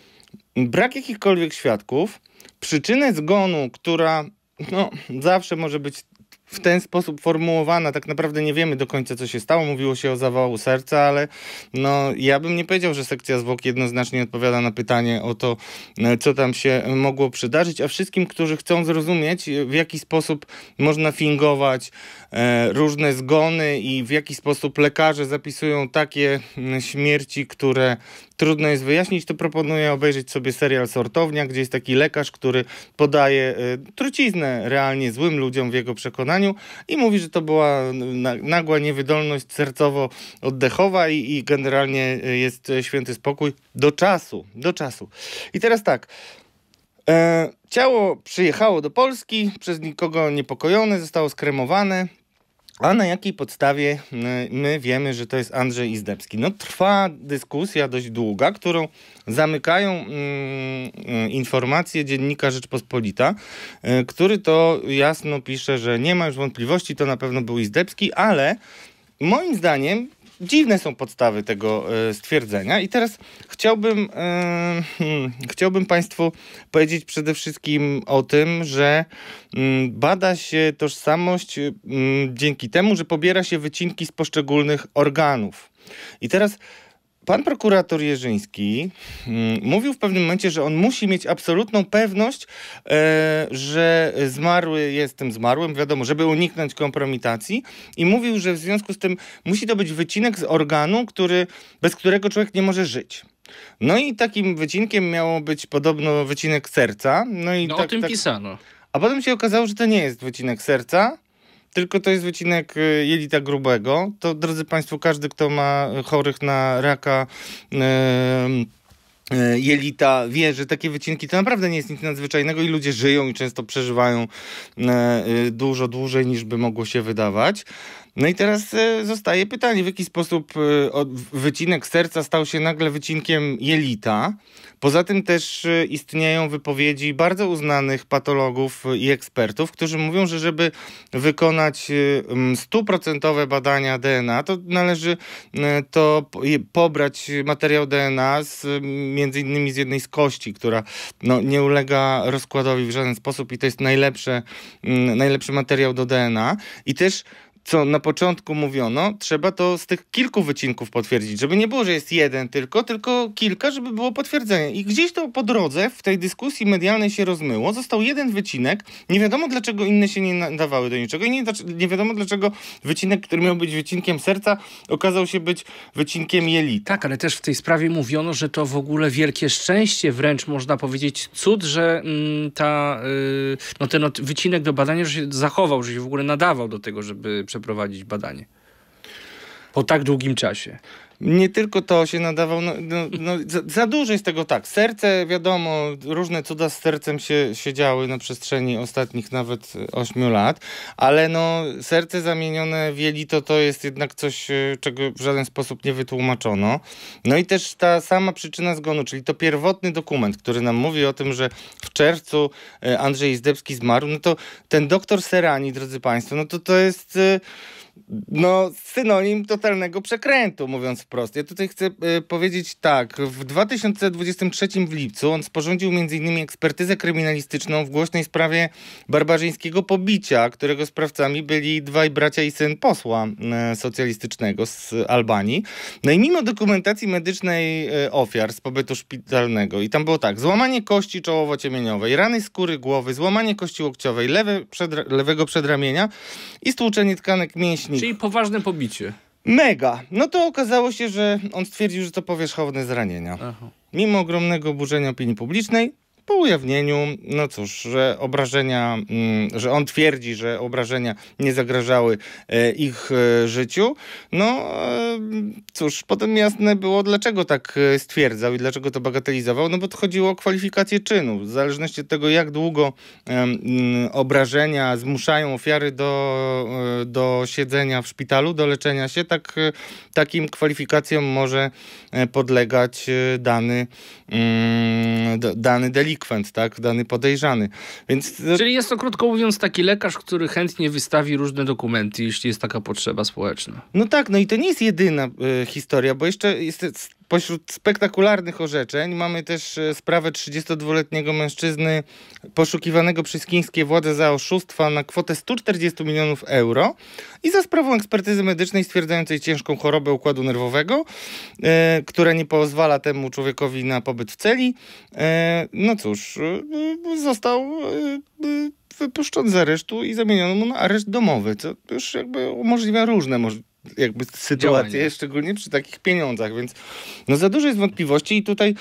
brak jakichkolwiek świadków, przyczynę zgonu, która no, zawsze może być w ten sposób formułowana. Tak naprawdę nie wiemy do końca, co się stało. Mówiło się o zawału serca, ale no, ja bym nie powiedział, że sekcja zwłok jednoznacznie odpowiada na pytanie o to, e, co tam się mogło przydarzyć. A wszystkim, którzy chcą zrozumieć, e, w jaki sposób można fingować E, różne zgony i w jaki sposób lekarze zapisują takie mm, śmierci, które trudno jest wyjaśnić, to proponuję obejrzeć sobie serial Sortownia, gdzie jest taki lekarz, który podaje e, truciznę realnie złym ludziom w jego przekonaniu i mówi, że to była nagła niewydolność sercowo-oddechowa i, i generalnie e, jest święty spokój do czasu, do czasu. I teraz tak, Ciało przyjechało do Polski, przez nikogo niepokojone, zostało skremowane. A na jakiej podstawie my wiemy, że to jest Andrzej Izdebski? No, trwa dyskusja dość długa, którą zamykają mm, mm informacje dziennika Rzeczpospolita, y, który to jasno pisze, że nie ma już wątpliwości, to na pewno był Izdebski, ale moim zdaniem dziwne są podstawy tego e, stwierdzenia. I teraz chciałbym, e, hmm, chciałbym Państwu powiedzieć przede wszystkim o tym, że mm, bada się tożsamość e, mm, dzięki temu, że pobiera się wycinki z poszczególnych organów. I teraz Pan prokurator Jerzyński mm, mówił w pewnym momencie, że on musi mieć absolutną pewność, e, że zmarły jest tym zmarłym, wiadomo, żeby uniknąć kompromitacji i mówił, że w związku z tym musi to być wycinek z organu, który, bez którego człowiek nie może żyć. No i takim wycinkiem miało być podobno wycinek serca. No i no tak, o tym tak... pisano. A potem się okazało, że to nie jest wycinek serca, tylko to jest wycinek y, jelita grubego. To, drodzy Państwo, każdy, kto ma chorych na raka, yy, jelita wie, że takie wycinki to naprawdę nie jest nic nadzwyczajnego i ludzie żyją i często przeżywają y, dużo dłużej niż by mogło się wydawać. No i teraz zostaje pytanie, w jaki sposób wycinek serca stał się nagle wycinkiem jelita? Poza tym też y, istnieją wypowiedzi bardzo uznanych patologów i ekspertów, którzy mówią, że żeby wykonać y, stuprocentowe badania DNA, to należy y, to pobrać materiał DNA z, między innymi z jednej z kości, która no, nie ulega rozkładowi w żaden sposób i to jest najlepsze, mm, najlepszy materiał do DNA. I też co na początku mówiono, trzeba to z tych kilku wycinków potwierdzić, żeby nie było, że jest jeden tylko, tylko kilka, żeby było potwierdzenie. I gdzieś to po drodze w tej dyskusji medialnej się rozmyło, został jeden wycinek, nie wiadomo dlaczego inne się nie nadawały do niczego i nie, nie wiadomo dlaczego wycinek, który miał być wycinkiem serca, okazał się być wycinkiem jelita. Tak, ale też w tej sprawie mówiono, że to w ogóle wielkie szczęście, wręcz można powiedzieć cud, że mm, ta, y, no ten wycinek do badania że się zachował, że się w ogóle nadawał do tego, żeby przeprowadzić badanie po tak długim czasie. Nie tylko to się nadawało, no, no, no, za, za, dużo jest tego tak. Serce, wiadomo, różne cuda z sercem się, się działy na przestrzeni ostatnich nawet 8 e, lat, ale no, serce zamienione w jelito to jest jednak coś, e, czego w żaden sposób nie wytłumaczono. No i też ta sama przyczyna zgonu, czyli to pierwotny dokument, który nam mówi o tym, że w czerwcu e, Andrzej Izdebski zmarł, no to ten doktor Serani, drodzy Państwo, no to to jest no, synonim totalnego przekrętu, mówiąc wprost. Ja tutaj chcę y, powiedzieć tak. W 2023 w lipcu on sporządził m.in. ekspertyzę kryminalistyczną w głośnej sprawie barbarzyńskiego pobicia, którego sprawcami byli dwaj bracia i syn posła y, socjalistycznego z Albanii. No i mimo dokumentacji medycznej y, ofiar z pobytu szpitalnego, i tam było tak, złamanie kości czołowo-ciemieniowej, rany skóry głowy, złamanie kości łokciowej, lewe lewego przedramienia i stłuczenie tkanek mięśni nich. Czyli poważne pobicie. Mega. No to okazało się, że on stwierdził, że to powierzchowne zranienia. Aha. Mimo ogromnego burzenia opinii publicznej, po ujawnieniu, no cóż, że obrażenia, mm, że on twierdzi, że obrażenia nie zagrażały e, ich e, życiu. No e, cóż, potem jasne było, dlaczego tak stwierdzał i dlaczego to bagatelizował, no bo to chodziło o kwalifikację czynu. W zależności od tego, jak długo mm, obrażenia zmuszają ofiary do, do siedzenia w szpitalu, do leczenia się, tak takim kwalifikacjom może podlegać dany, mm, dany delikat delikwent, tak, dany podejrzany. Więc... E, Czyli jest to, krótko mówiąc, taki lekarz, który chętnie wystawi różne dokumenty, jeśli jest taka potrzeba społeczna. No tak, no i to nie jest jedyna y, historia, bo jeszcze jest Pośród spektakularnych orzeczeń mamy też e, sprawę 32-letniego mężczyzny poszukiwanego przez chińskie władze za oszustwa na kwotę 140 milionów euro i za sprawą ekspertyzy medycznej stwierdzającej ciężką chorobę układu nerwowego, e, która nie pozwala temu człowiekowi na pobyt w celi. E, no cóż, e, został e, e, wypuszczony z aresztu i zamieniono mu na areszt domowy, co już jakby umożliwia różne możliwości jakby sytuację, Działanie. szczególnie przy takich pieniądzach, więc no za dużo jest wątpliwości i tutaj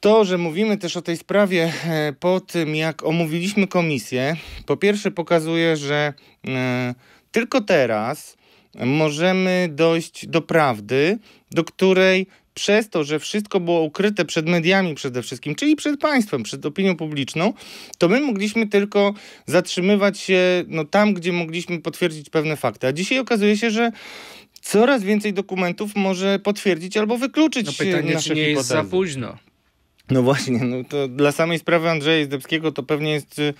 to, że mówimy też o tej sprawie e, po tym, jak omówiliśmy komisję, po pierwsze pokazuje, że e, tylko teraz możemy dojść do prawdy, do której przez to, że wszystko było ukryte przed mediami przede wszystkim, czyli przed państwem, przed opinią publiczną, to my mogliśmy tylko zatrzymywać się no, tam, gdzie mogliśmy potwierdzić pewne fakty. A dzisiaj okazuje się, że coraz więcej dokumentów może potwierdzić albo wykluczyć no pytanie, nasze czy nie hipotezy. jest za późno. No właśnie, no to dla samej sprawy Andrzeja Izdebskiego to pewnie jest y,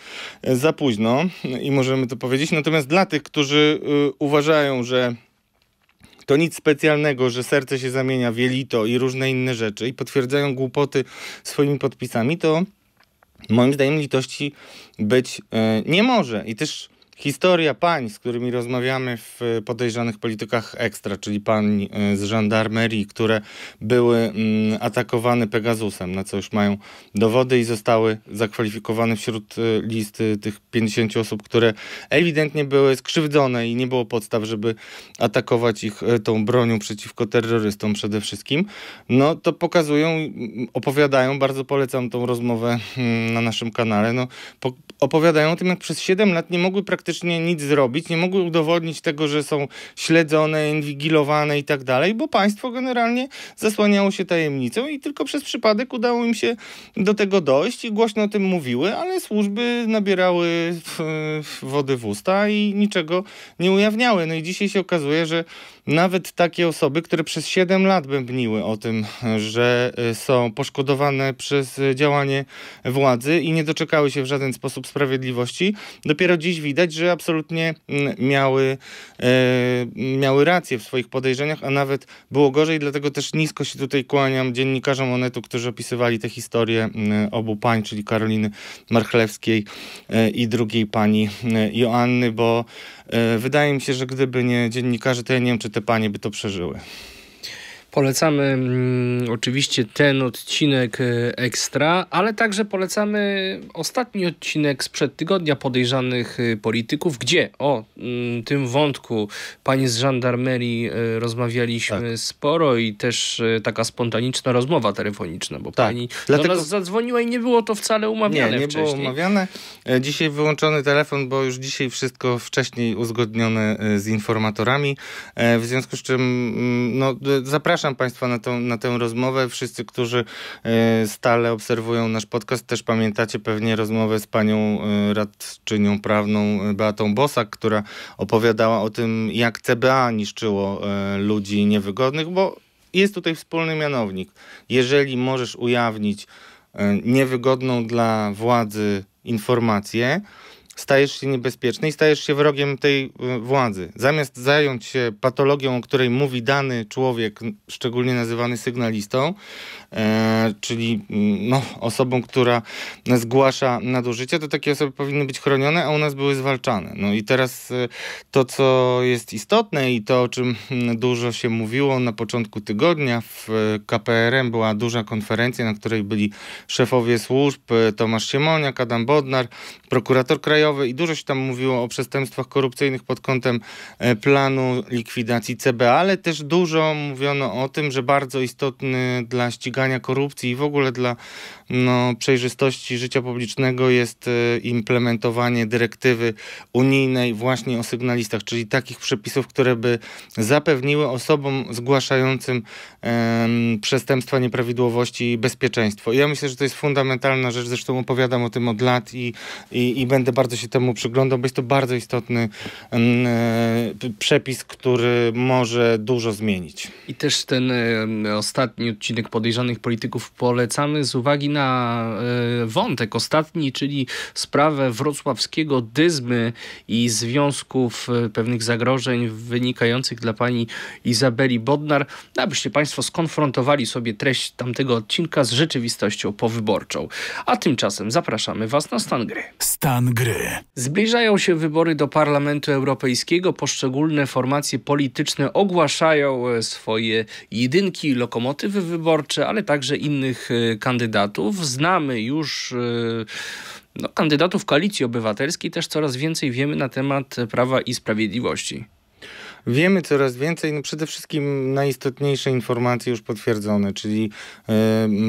za późno i możemy to powiedzieć. Natomiast dla tych, którzy y, uważają, że to nic specjalnego, że serce się zamienia w jelito i różne inne rzeczy i potwierdzają głupoty swoimi podpisami, to moim zdaniem litości być e, nie może. I też Historia pań, z którymi rozmawiamy w y, podejrzanych politykach ekstra, czyli pań y, z żandarmerii, które były mm, atakowane Pegasusem, na co już mają dowody i zostały zakwalifikowane wśród y, listy tych 50 osób, które ewidentnie były skrzywdzone i nie było podstaw, żeby atakować ich tą bronią przeciwko terrorystom przede wszystkim. No to pokazują, mm, opowiadają, bardzo polecam tą rozmowę mm, na naszym kanale, no opowiadają o tym, jak przez 7 lat nie mogły praktycznie praktycznie nic zrobić, nie mogły udowodnić tego, że są śledzone, inwigilowane i tak dalej, bo państwo generalnie zasłaniało się tajemnicą i tylko przez przypadek udało im się do tego dojść i głośno o tym mówiły, ale służby nabierały wody w usta i niczego nie ujawniały. No i dzisiaj się okazuje, że nawet takie osoby, które przez 7 lat bębniły o tym, że y, są poszkodowane przez y, działanie władzy i nie doczekały się w żaden sposób sprawiedliwości, dopiero dziś widać, że absolutnie mm, miały, y, miały rację w swoich podejrzeniach, a nawet było gorzej, dlatego też nisko się tutaj kłaniam dziennikarzom Onetu, którzy opisywali tę historię mm, obu pań, czyli Karoliny Marchlewskiej i drugiej pani Joanny, bo E, wydaje mi się, że gdyby nie dziennikarze, to ja nie wiem, czy te panie by to przeżyły. Polecamy mm, oczywiście ten odcinek e, ekstra, ale także polecamy ostatni odcinek sprzed tygodnia podejrzanych e, polityków, gdzie o mm, tym wątku pani z żandarmerii e, rozmawialiśmy tak. sporo i też taka spontaniczna rozmowa telefoniczna, bo tak. pani Dlatego... do nas zadzwoniła i nie było to wcale umawiane nie, nie wcześniej. było umawiane. Dzisiaj wyłączony telefon, bo już dzisiaj wszystko wcześniej uzgodnione z informatorami, w związku z czym mm, no, zapraszam zapraszam Państwa na, tą, na tę rozmowę. Wszyscy, którzy e, stale obserwują nasz podcast, też pamiętacie pewnie rozmowę z panią e, radczynią prawną e, Beatą Bosak, która opowiadała o tym, jak CBA niszczyło ludzi niewygodnych, bo jest tutaj wspólny mianownik. Jeżeli możesz ujawnić niewygodną dla władzy informację, stajesz się niebezpieczny i stajesz się wrogiem tej y, władzy. Zamiast zająć się patologią, o której mówi dany człowiek, szczególnie nazywany sygnalistą, e, czyli mm, no, osobą, która zgłasza nadużycia, to takie osoby powinny być chronione, a u nas były zwalczane. No i teraz y, to, co jest istotne i to, o czym mm, dużo się mówiło na początku tygodnia w y, KPRM była duża konferencja, na której byli szefowie służb Tomasz Siemoniak, Adam Bodnar, prokurator krajowy, krajowy i dużo się tam mówiło o przestępstwach korupcyjnych pod kątem e, planu likwidacji CBA, ale też dużo mówiono o tym, że bardzo istotny dla ścigania korupcji i w ogóle dla no, przejrzystości życia publicznego jest e, implementowanie dyrektywy unijnej właśnie o sygnalistach, czyli takich przepisów, które by zapewniły osobom zgłaszającym um, przestępstwa, nieprawidłowości i bezpieczeństwo. I ja myślę, że to jest fundamentalna rzecz, zresztą opowiadam o tym od lat i, i, i będę bardzo się temu przyglądał, bo jest to bardzo istotny um, przepis, który może dużo zmienić. I też ten um, ostatni odcinek podejrzanych polityków polecamy z uwagi na E, wątek ostatni, czyli sprawę wrocławskiego dyzmy i związków e, pewnych zagrożeń wynikających dla pani Izabeli Bodnar, abyście Państwo skonfrontowali sobie treść tamtego odcinka z rzeczywistością powyborczą. A tymczasem zapraszamy Was na stan gry. Stan gry. Zbliżają się wybory do Parlamentu Europejskiego. Poszczególne formacje polityczne ogłaszają e, swoje jedynki, lokomotywy wyborcze, ale także innych kandydatów kandydatów. Znamy już y, no, kandydatów koalicji obywatelskiej, też coraz więcej wiemy na temat prawa i sprawiedliwości. Wiemy coraz więcej, no przede wszystkim najistotniejsze informacje już potwierdzone, czyli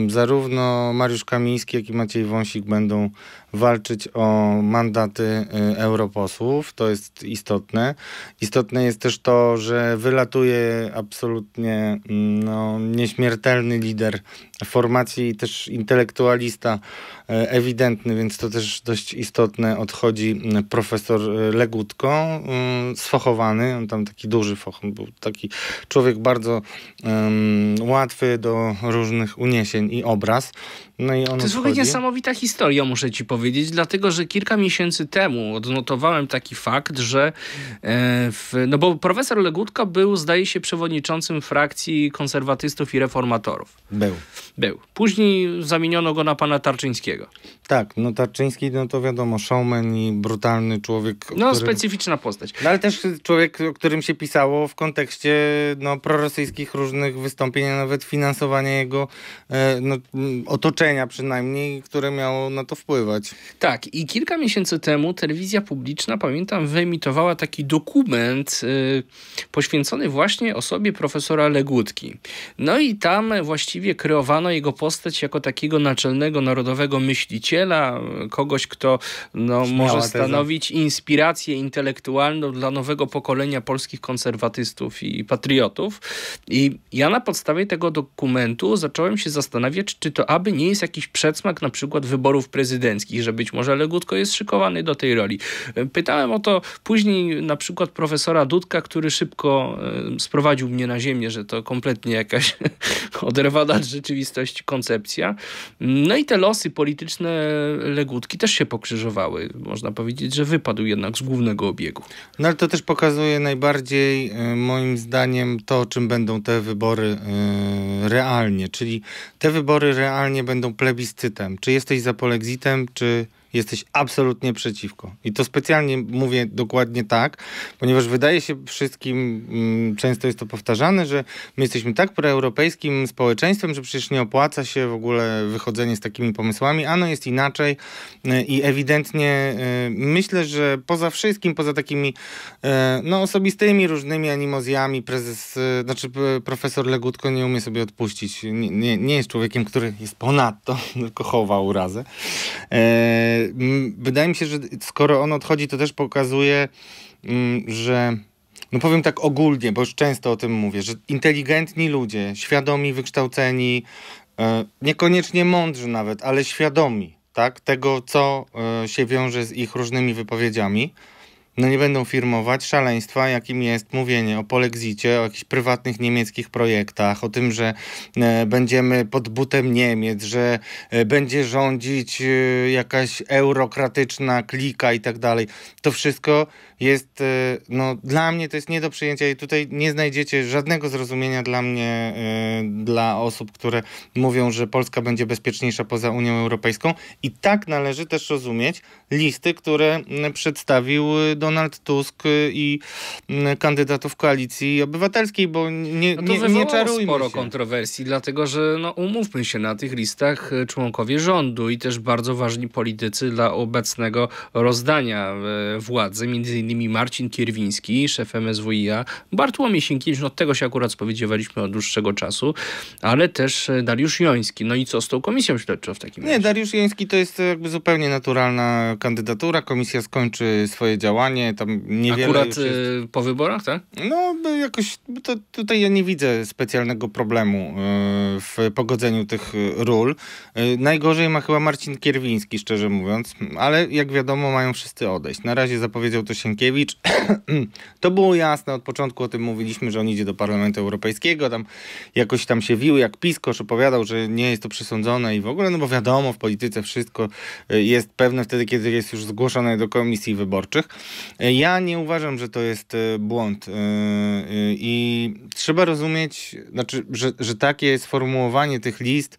y, zarówno Mariusz Kamiński, jak i Maciej Wąsik będą walczyć o mandaty y, europosłów. To jest istotne. Istotne jest też to, że wylatuje absolutnie mm, no, nieśmiertelny lider formacji i też intelektualista y, ewidentny, więc to też dość istotne. Odchodzi mm, profesor y, Legutko, mm, sfochowany, on tam taki duży foch, był taki człowiek bardzo um, łatwy do różnych uniesień i obraz. No i on to jest w ogóle niesamowita historia, muszę ci powiedzieć powiedzieć, dlatego że kilka miesięcy temu odnotowałem taki fakt, że e, w, no bo profesor Legutka był, zdaje się, przewodniczącym frakcji konserwatystów i reformatorów. Był. Był. Później zamieniono go na pana Tarczyńskiego. Tak, no Tarczyński, no to wiadomo, showman i brutalny człowiek. No, którym... specyficzna postać. No, ale też człowiek, o którym się pisało w kontekście no, prorosyjskich różnych wystąpień, a nawet finansowania jego e, no, otoczenia przynajmniej, które miało na to wpływać. Tak, i kilka miesięcy temu telewizja publiczna, pamiętam, wyemitowała taki dokument y, poświęcony właśnie osobie profesora Legutki. No i tam właściwie kreowano jego postać jako takiego naczelnego narodowego myśliciela, kogoś, kto no, może stanowić inspirację intelektualną dla nowego pokolenia polskich konserwatystów i patriotów. I ja na podstawie tego dokumentu zacząłem się zastanawiać, czy to aby nie jest jakiś przedsmak na przykład wyborów prezydenckich, że być może Legutko jest szykowany do tej roli. E, pytałem o to później na przykład profesora Dudka, który szybko e, sprowadził mnie na ziemię, że to kompletnie jakaś oderwana od rzeczywistości koncepcja. No i te losy polityczne Legutki też się pokrzyżowały. Można powiedzieć, że wypadł jednak z głównego obiegu. No ale to też pokazuje najbardziej e, moim zdaniem to, czym będą te wybory realnie, czyli te wybory realnie będą plebiscytem. Czy jesteś za polexitem, czy euh, jesteś absolutnie przeciwko. I to specjalnie mówię dokładnie tak, ponieważ wydaje się wszystkim, mm, często jest to powtarzane, że my jesteśmy tak proeuropejskim społeczeństwem, że przecież nie opłaca się w ogóle wychodzenie z takimi pomysłami. A no jest inaczej y, i ewidentnie y, myślę, że poza wszystkim, poza takimi y, no, osobistymi różnymi animozjami, prezes, znaczy profesor Legutko nie umie sobie odpuścić. Nie, nie, nie jest człowiekiem, który jest ponadto, tylko chowa urazę. E, Wydaje mi się, że skoro on odchodzi, to też pokazuje, że no powiem tak ogólnie, bo już często o tym mówię, że inteligentni ludzie, świadomi, wykształceni, e, niekoniecznie mądrzy nawet, ale świadomi, tak, tego co e, się wiąże z ich różnymi wypowiedziami, no nie będą firmować szaleństwa, jakim jest mówienie o polexicie, o jakichś prywatnych niemieckich projektach, o tym, że e, będziemy pod butem Niemiec, że e, będzie rządzić e, jakaś eurokratyczna klika i tak dalej. To wszystko jest, e, no dla mnie to jest nie do przyjęcia i tutaj nie znajdziecie żadnego zrozumienia dla mnie, e, dla osób, które mówią, że Polska będzie bezpieczniejsza poza Unią Europejską i tak należy też rozumieć listy, które przedstawił e, Donald Tusk i kandydatów koalicji obywatelskiej, bo nie, no to nie, czarujmy sporo się. kontrowersji, dlatego że no, umówmy się, na tych listach członkowie rządu i też bardzo ważni politycy dla obecnego rozdania władzy, między innymi m.in. Marcin Kierwiński, szef MSWiA, Bartłomiej Sienkiewicz, no tego się akurat spowiedziewaliśmy od dłuższego czasu, ale też e, Dariusz Joński. No i co z tą komisją śledczą w takim razie? Nie, Dariusz Joński to jest jakby zupełnie naturalna kandydatura. Komisja skończy swoje działanie, tam niewiele Akurat jest... E, po wyborach, tak? No, jakoś to, tutaj ja nie widzę specjalnego problemu e, w pogodzeniu tych ról. Najgorzej ma chyba Marcin Kierwiński, szczerze mówiąc, ale jak wiadomo mają wszyscy odejść. Na razie zapowiedział to się to było jasne, od początku o tym mówiliśmy, że on idzie do Parlamentu Europejskiego, tam jakoś tam się wił jak piskosz, opowiadał, że nie jest to przesądzone i w ogóle, no bo wiadomo, w polityce wszystko y, jest pewne wtedy, kiedy jest już zgłoszone do komisji wyborczych. Y, ja nie uważam, że to jest y, błąd i trzeba rozumieć, znaczy, że, że takie sformułowanie tych list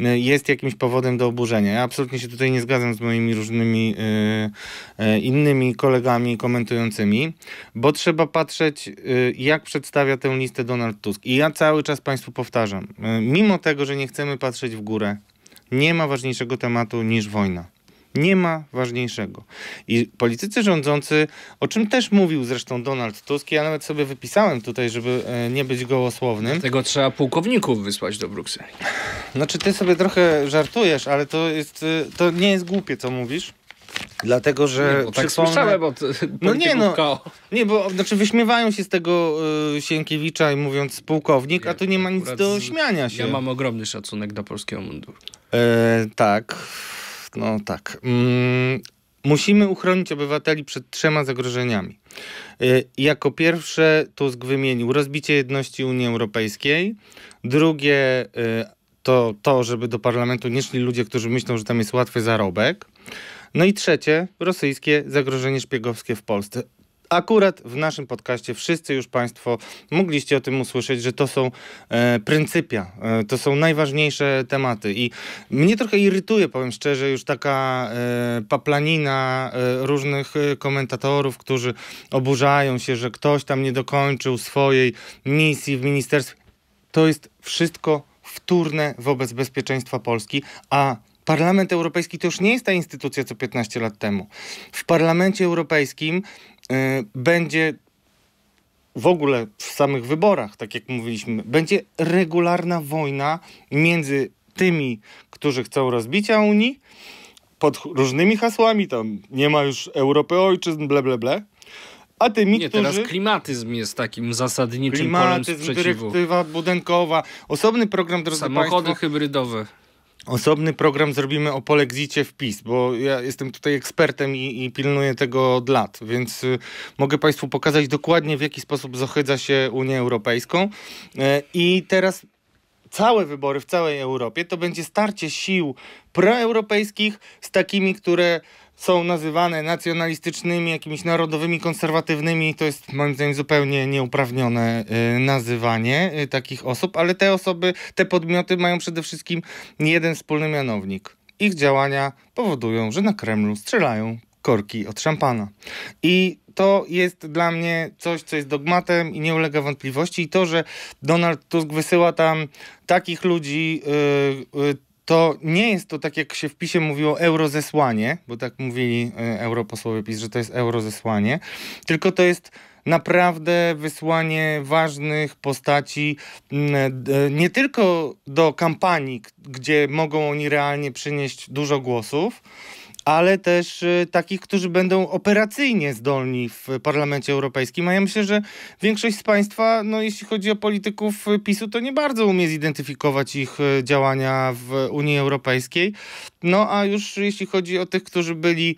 Y, jest jakimś powodem do oburzenia. Ja absolutnie się tutaj nie zgadzam z moimi różnymi y, y, innymi kolegami komentującymi, bo trzeba patrzeć, jak przedstawia tę listę Donald Tusk. I ja cały czas Państwu powtarzam, mimo tego, że nie chcemy patrzeć w górę, nie ma ważniejszego tematu niż wojna. Nie ma ważniejszego. I politycy rządzący, o czym też mówił zresztą Donald Tusk, ja nawet sobie wypisałem tutaj, żeby e, nie być gołosłownym. Tego trzeba pułkowników wysłać do Brukseli. Znaczy ty sobie trochę żartujesz, ale to, jest, e, to nie jest głupie, co mówisz. Dlatego, że. Nie, tak przypomnę... słyszałem od e, No nie, no. KO. Nie, bo znaczy wyśmiewają się z tego y, Sienkiewicza i mówiąc pułkownik, nie, a tu nie ma nic do śmiania się. Ja mam ogromny szacunek do polskiego munduru. E, tak no tak. Mm, musimy uchronić obywateli przed trzema zagrożeniami. Y, jako pierwsze Tusk wymienił rozbicie jedności Unii Europejskiej, drugie y, to to, żeby do parlamentu nie szli ludzie, którzy myślą, że tam jest łatwy zarobek. No i trzecie, rosyjskie zagrożenie szpiegowskie w Polsce akurat w naszym podcaście wszyscy już Państwo mogliście o tym usłyszeć, że to są e, pryncypia, e, to są najważniejsze tematy. I mnie trochę irytuje, powiem szczerze, już taka e, paplanina e, różnych e, komentatorów, którzy oburzają się, że ktoś tam nie dokończył swojej misji w ministerstwie. To jest wszystko wtórne wobec bezpieczeństwa Polski, a Parlament Europejski to już nie jest ta instytucja co 15 lat temu. W Parlamencie Europejskim Y, będzie w ogóle w samych wyborach, tak jak mówiliśmy, będzie regularna wojna między tymi, którzy chcą rozbicia Unii, pod różnymi hasłami, tam nie ma już Europy ojczyzn, ble, ble, ble. A tymi, nie, którzy... teraz klimatyzm jest takim zasadniczym klimatyzm, polem Klimatyzm dyrektywa budynkowa, osobny program, drodzy Samochody Państwo, hybrydowe. Osobny program zrobimy o polexicie w PiS, bo ja jestem tutaj ekspertem i, i pilnuję tego od lat, więc y, mogę Państwu pokazać dokładnie, w jaki sposób zohydza się Unię Europejską. Y, I teraz całe wybory w całej Europie to będzie starcie sił proeuropejskich z takimi, które są nazywane nacjonalistycznymi, jakimiś narodowymi, konserwatywnymi. To jest moim zdaniem zupełnie nieuprawnione y, nazywanie y, takich osób, ale te osoby, te podmioty mają przede wszystkim jeden wspólny mianownik. Ich działania powodują, że na Kremlu strzelają korki od szampana. I to jest dla mnie coś, co jest dogmatem i nie ulega wątpliwości. I to, że Donald Tusk wysyła tam takich ludzi, yy, yy, to nie jest to tak, jak się w PiSie mówiło eurozesłanie, bo tak mówili e, europosłowie PiS, że to jest eurozesłanie, tylko to jest naprawdę wysłanie ważnych postaci mm, e, nie tylko do kampanii, gdzie mogą oni realnie przynieść dużo głosów, ale też y, takich, którzy będą operacyjnie zdolni w Parlamencie Europejskim. A ja myślę, że większość z Państwa, no, jeśli chodzi o polityków PiSu, to nie bardzo umie zidentyfikować ich y, działania w Unii Europejskiej. No a już jeśli chodzi o tych, którzy byli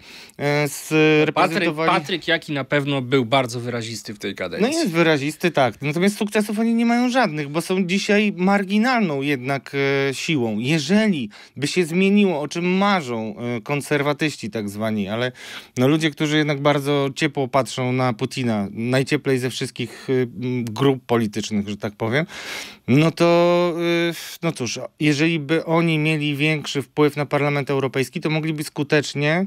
z e, reprezentowali... Patryk, Patryk Jaki na pewno był bardzo wyrazisty w tej kadencji. No jest wyrazisty, tak. Natomiast sukcesów oni nie mają żadnych, bo są dzisiaj marginalną jednak e, siłą. Jeżeli by się zmieniło, o czym marzą e, konserwatyści tak zwani, ale no, ludzie, którzy jednak bardzo ciepło patrzą na Putina, najcieplej ze wszystkich grup politycznych, że tak powiem, no to no cóż, jeżeli by oni mieli większy wpływ na parlament, Parlament Europejski, to mogliby skutecznie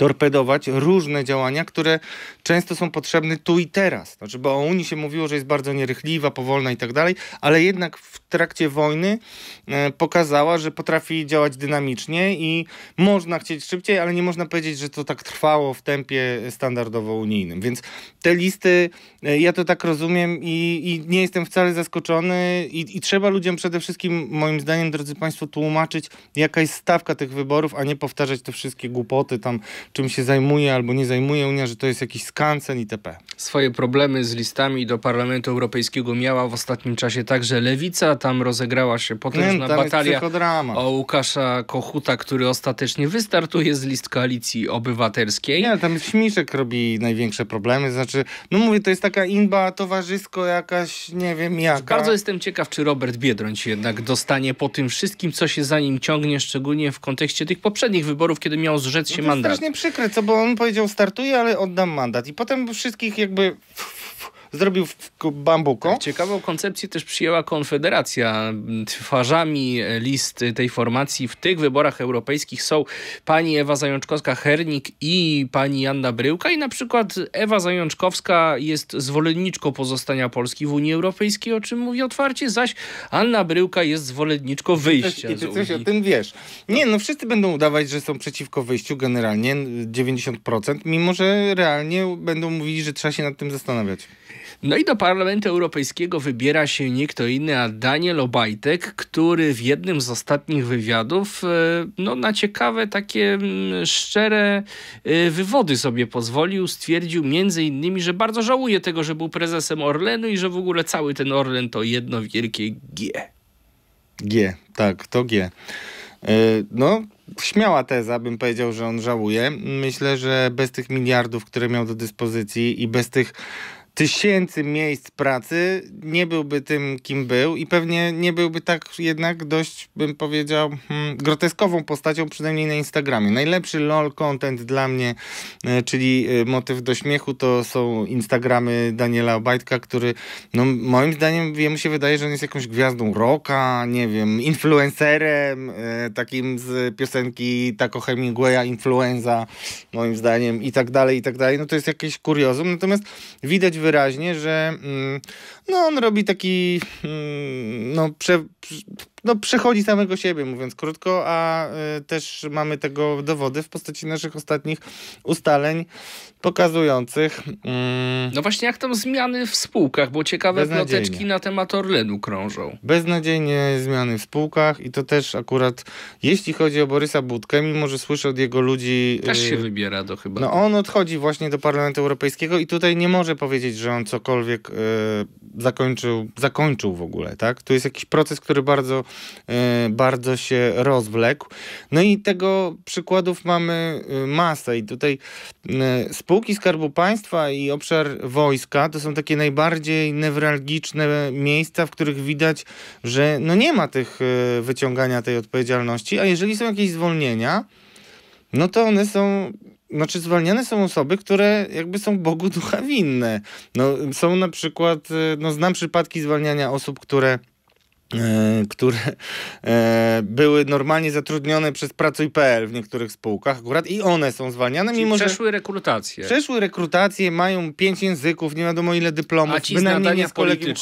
torpedować różne działania, które często są potrzebne tu i teraz. Znaczy, bo o Unii się mówiło, że jest bardzo nierychliwa, powolna i tak dalej, ale jednak w trakcie wojny e, pokazała, że potrafi działać dynamicznie i można chcieć szybciej, ale nie można powiedzieć, że to tak trwało w tempie standardowo unijnym. Więc te listy, e, ja to tak rozumiem i, i nie jestem wcale zaskoczony i, i trzeba ludziom przede wszystkim, moim zdaniem, drodzy Państwo, tłumaczyć, jaka jest stawka tych wyborów, a nie powtarzać te wszystkie głupoty tam czym się zajmuje albo nie zajmuje Unia, że to jest jakiś skansen itp. Swoje problemy z listami do Parlamentu Europejskiego miała w ostatnim czasie także Lewica. Tam rozegrała się potężna nie, batalia o Łukasza Kochuta, który ostatecznie wystartuje z list Koalicji Obywatelskiej. Nie, tam Śmiszek robi największe problemy. Znaczy, no mówię, to jest taka inba towarzysko jakaś, nie wiem jaka. Bardzo jestem ciekaw, czy Robert Biedroń jednak dostanie po tym wszystkim, co się za nim ciągnie, szczególnie w kontekście tych poprzednich wyborów, kiedy miał zrzec się no mandatu przykre, co, bo on powiedział startuję, ale oddam mandat. I potem wszystkich jakby zrobił bambuko. Tak, ciekawą koncepcję też przyjęła Konfederacja. Twarzami list tej formacji w tych wyborach europejskich są pani Ewa Zajączkowska-Hernik i pani Anna Bryłka i na przykład Ewa Zajączkowska jest zwolenniczką pozostania Polski w Unii Europejskiej, o czym mówi otwarcie, zaś Anna Bryłka jest zwolenniczką wyjścia I ty, ty coś o tym wiesz. Tak. Nie, no wszyscy będą udawać, że są przeciwko wyjściu generalnie 90%, mimo że realnie będą mówili, że trzeba się nad tym zastanawiać. No i do Parlamentu Europejskiego wybiera się nie kto inny, a Daniel Obajtek, który w jednym z ostatnich wywiadów e, no, na ciekawe takie mm, szczere e, wywody sobie pozwolił. Stwierdził między innymi, że bardzo żałuje tego, że był prezesem Orlenu i że w ogóle cały ten Orlen to jedno wielkie G. G, tak, to G. E, no, śmiała teza, bym powiedział, że on żałuje. Myślę, że bez tych miliardów, które miał do dyspozycji i bez tych tysięcy miejsc pracy, nie byłby tym, kim był i pewnie nie byłby tak jednak dość, bym powiedział, hmm, groteskową postacią, przynajmniej na Instagramie. Najlepszy LOL content dla mnie, e, czyli e, motyw do śmiechu, to są Instagramy Daniela Obajtka, który no, moim zdaniem, jemu się wydaje, że on jest jakąś gwiazdą rocka, nie wiem, influencerem, e, takim z piosenki Taco Hemingwaya, Influenza, moim zdaniem i tak dalej, i tak dalej. No to jest jakieś kuriozum, natomiast widać wyraźnie, że mm, no, on robi taki mm, no, prze, no, przechodzi samego siebie, mówiąc krótko, a y, też mamy tego dowody w postaci naszych ostatnich ustaleń pokazujących. Y, no właśnie, jak tam zmiany w spółkach, bo ciekawe ploteczki na temat Orlenu krążą. Beznadziejnie zmiany w spółkach i to też akurat, jeśli chodzi o Borysa Budkę, mimo że słyszę od jego ludzi. Y, też się wybiera do chyba. No on odchodzi właśnie do Parlamentu Europejskiego i tutaj nie może powiedzieć, że on cokolwiek y, zakończył, zakończył w ogóle, tak? Tu jest jakiś proces, który bardzo Y, bardzo się rozwlekł. No i tego przykładów mamy y, masę i tutaj y, spółki Skarbu Państwa i obszar wojska to są takie najbardziej newralgiczne miejsca, w których widać, że no nie ma tych wyciągania tej odpowiedzialności, a jeżeli są jakieś zwolnienia, no to one są znaczy zwalniane są osoby, które jakby są Bogu ducha winne. No, są na przykład, no znam przypadki zwalniania osób, które E, które e, były normalnie zatrudnione przez Pracuj.pl w niektórych spółkach akurat i one są zwalniane, mimo przeszły że... przeszły rekrutację. Przeszły rekrutację, mają pięć języków, nie wiadomo ile dyplomów, A ci bynajmniej nie z kolegium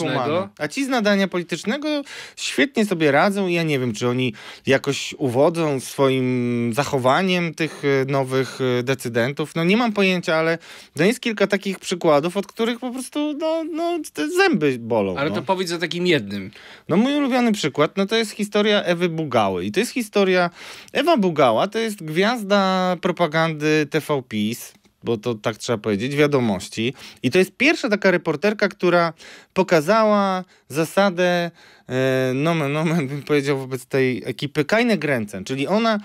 A ci z nadania politycznego świetnie sobie radzą i ja nie wiem, czy oni jakoś uwodzą swoim zachowaniem tych e, nowych decydentów. No nie mam pojęcia, ale to jest kilka takich przykładów, od których po prostu no, no, zęby bolą. Ale no. to powiedz o takim jednym. No mówią ulubiony przykład, no to jest historia Ewy Bugały. I to jest historia... Ewa Bugała to jest gwiazda propagandy TV PiS, bo to tak trzeba powiedzieć, wiadomości. I to jest pierwsza taka reporterka, która pokazała zasadę, e, nomen, nomen bym powiedział wobec tej ekipy, kajne gręcen, czyli ona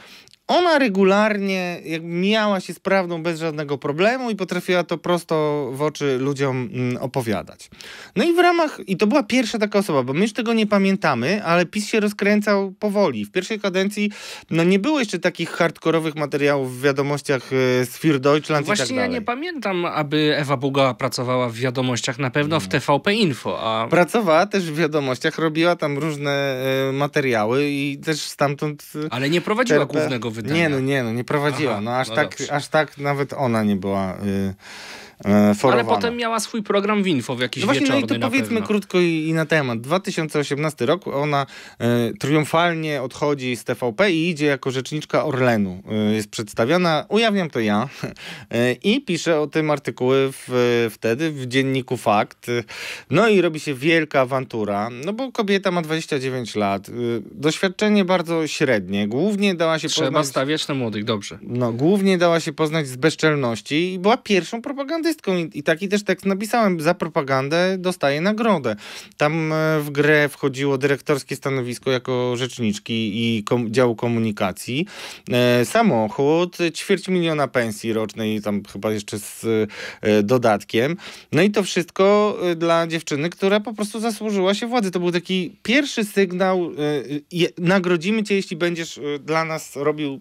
ona regularnie mijała się z prawdą bez żadnego problemu i potrafiła to prosto w oczy ludziom mm, opowiadać. No i w ramach, i to była pierwsza taka osoba, bo my już tego nie pamiętamy, ale PiS się rozkręcał powoli. W pierwszej kadencji no nie było jeszcze takich hardkorowych materiałów w wiadomościach e, z Fir Deutschland Właśnie i tak dalej. ja nie pamiętam, aby Ewa Bugała pracowała w wiadomościach, na pewno w no. TVP Info. A... Pracowała też w wiadomościach, robiła tam różne e, materiały i też stamtąd... E, ale nie prowadziła TRP... głównego wydania. Nie, no nie, no nie prowadziła. Aha, no aż, no tak, aż tak nawet ona nie była. Y, Forowana. E, Ale potem miała swój program w Info w jakiś no właśnie, wieczorny No i to powiedzmy pewno. krótko i, i, na temat. 2018 rok ona y, triumfalnie odchodzi z TVP i idzie jako rzeczniczka Orlenu. Y, jest przedstawiona, ujawniam to ja, y, i pisze o tym artykuły w, wtedy w dzienniku Fakt. No i robi się wielka awantura, no bo kobieta ma 29 lat, doświadczenie bardzo średnie, głównie dała się Trzeba poznać... Trzeba stawiać na młodych, dobrze. No, głównie dała się poznać z bezczelności i była pierwszą propagandystką artystką i, i taki też tekst napisałem. Za propagandę dostaję nagrodę. Tam e, w grę wchodziło dyrektorskie stanowisko jako rzeczniczki i kom działu komunikacji. E, samochód, ćwierć miliona pensji rocznej, tam chyba jeszcze z e, dodatkiem. No i to wszystko e, dla dziewczyny, która po prostu zasłużyła się władzy. To był taki pierwszy sygnał, e, nagrodzimy cię, jeśli będziesz e, dla nas robił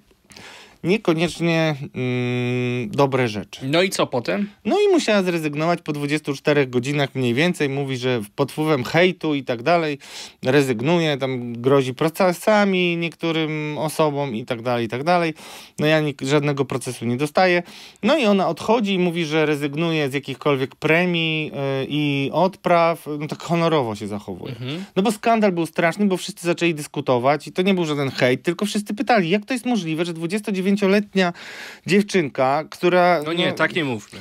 niekoniecznie mm, dobre rzeczy. No i co potem? No i musiała zrezygnować po 24 godzinach mniej więcej. Mówi, że pod wpływem hejtu i tak dalej rezygnuje, tam grozi procesami niektórym osobom i tak dalej, i tak dalej. No ja żadnego procesu nie dostaję. No i ona odchodzi i mówi, że rezygnuje z jakichkolwiek premii yy, i odpraw. No tak honorowo się zachowuje. Mhm. No bo skandal był straszny, bo wszyscy zaczęli dyskutować i to nie był żaden hejt, tylko wszyscy pytali, jak to jest możliwe, że 29 29-letnia dziewczynka, która... No nie, no, tak nie mówmy.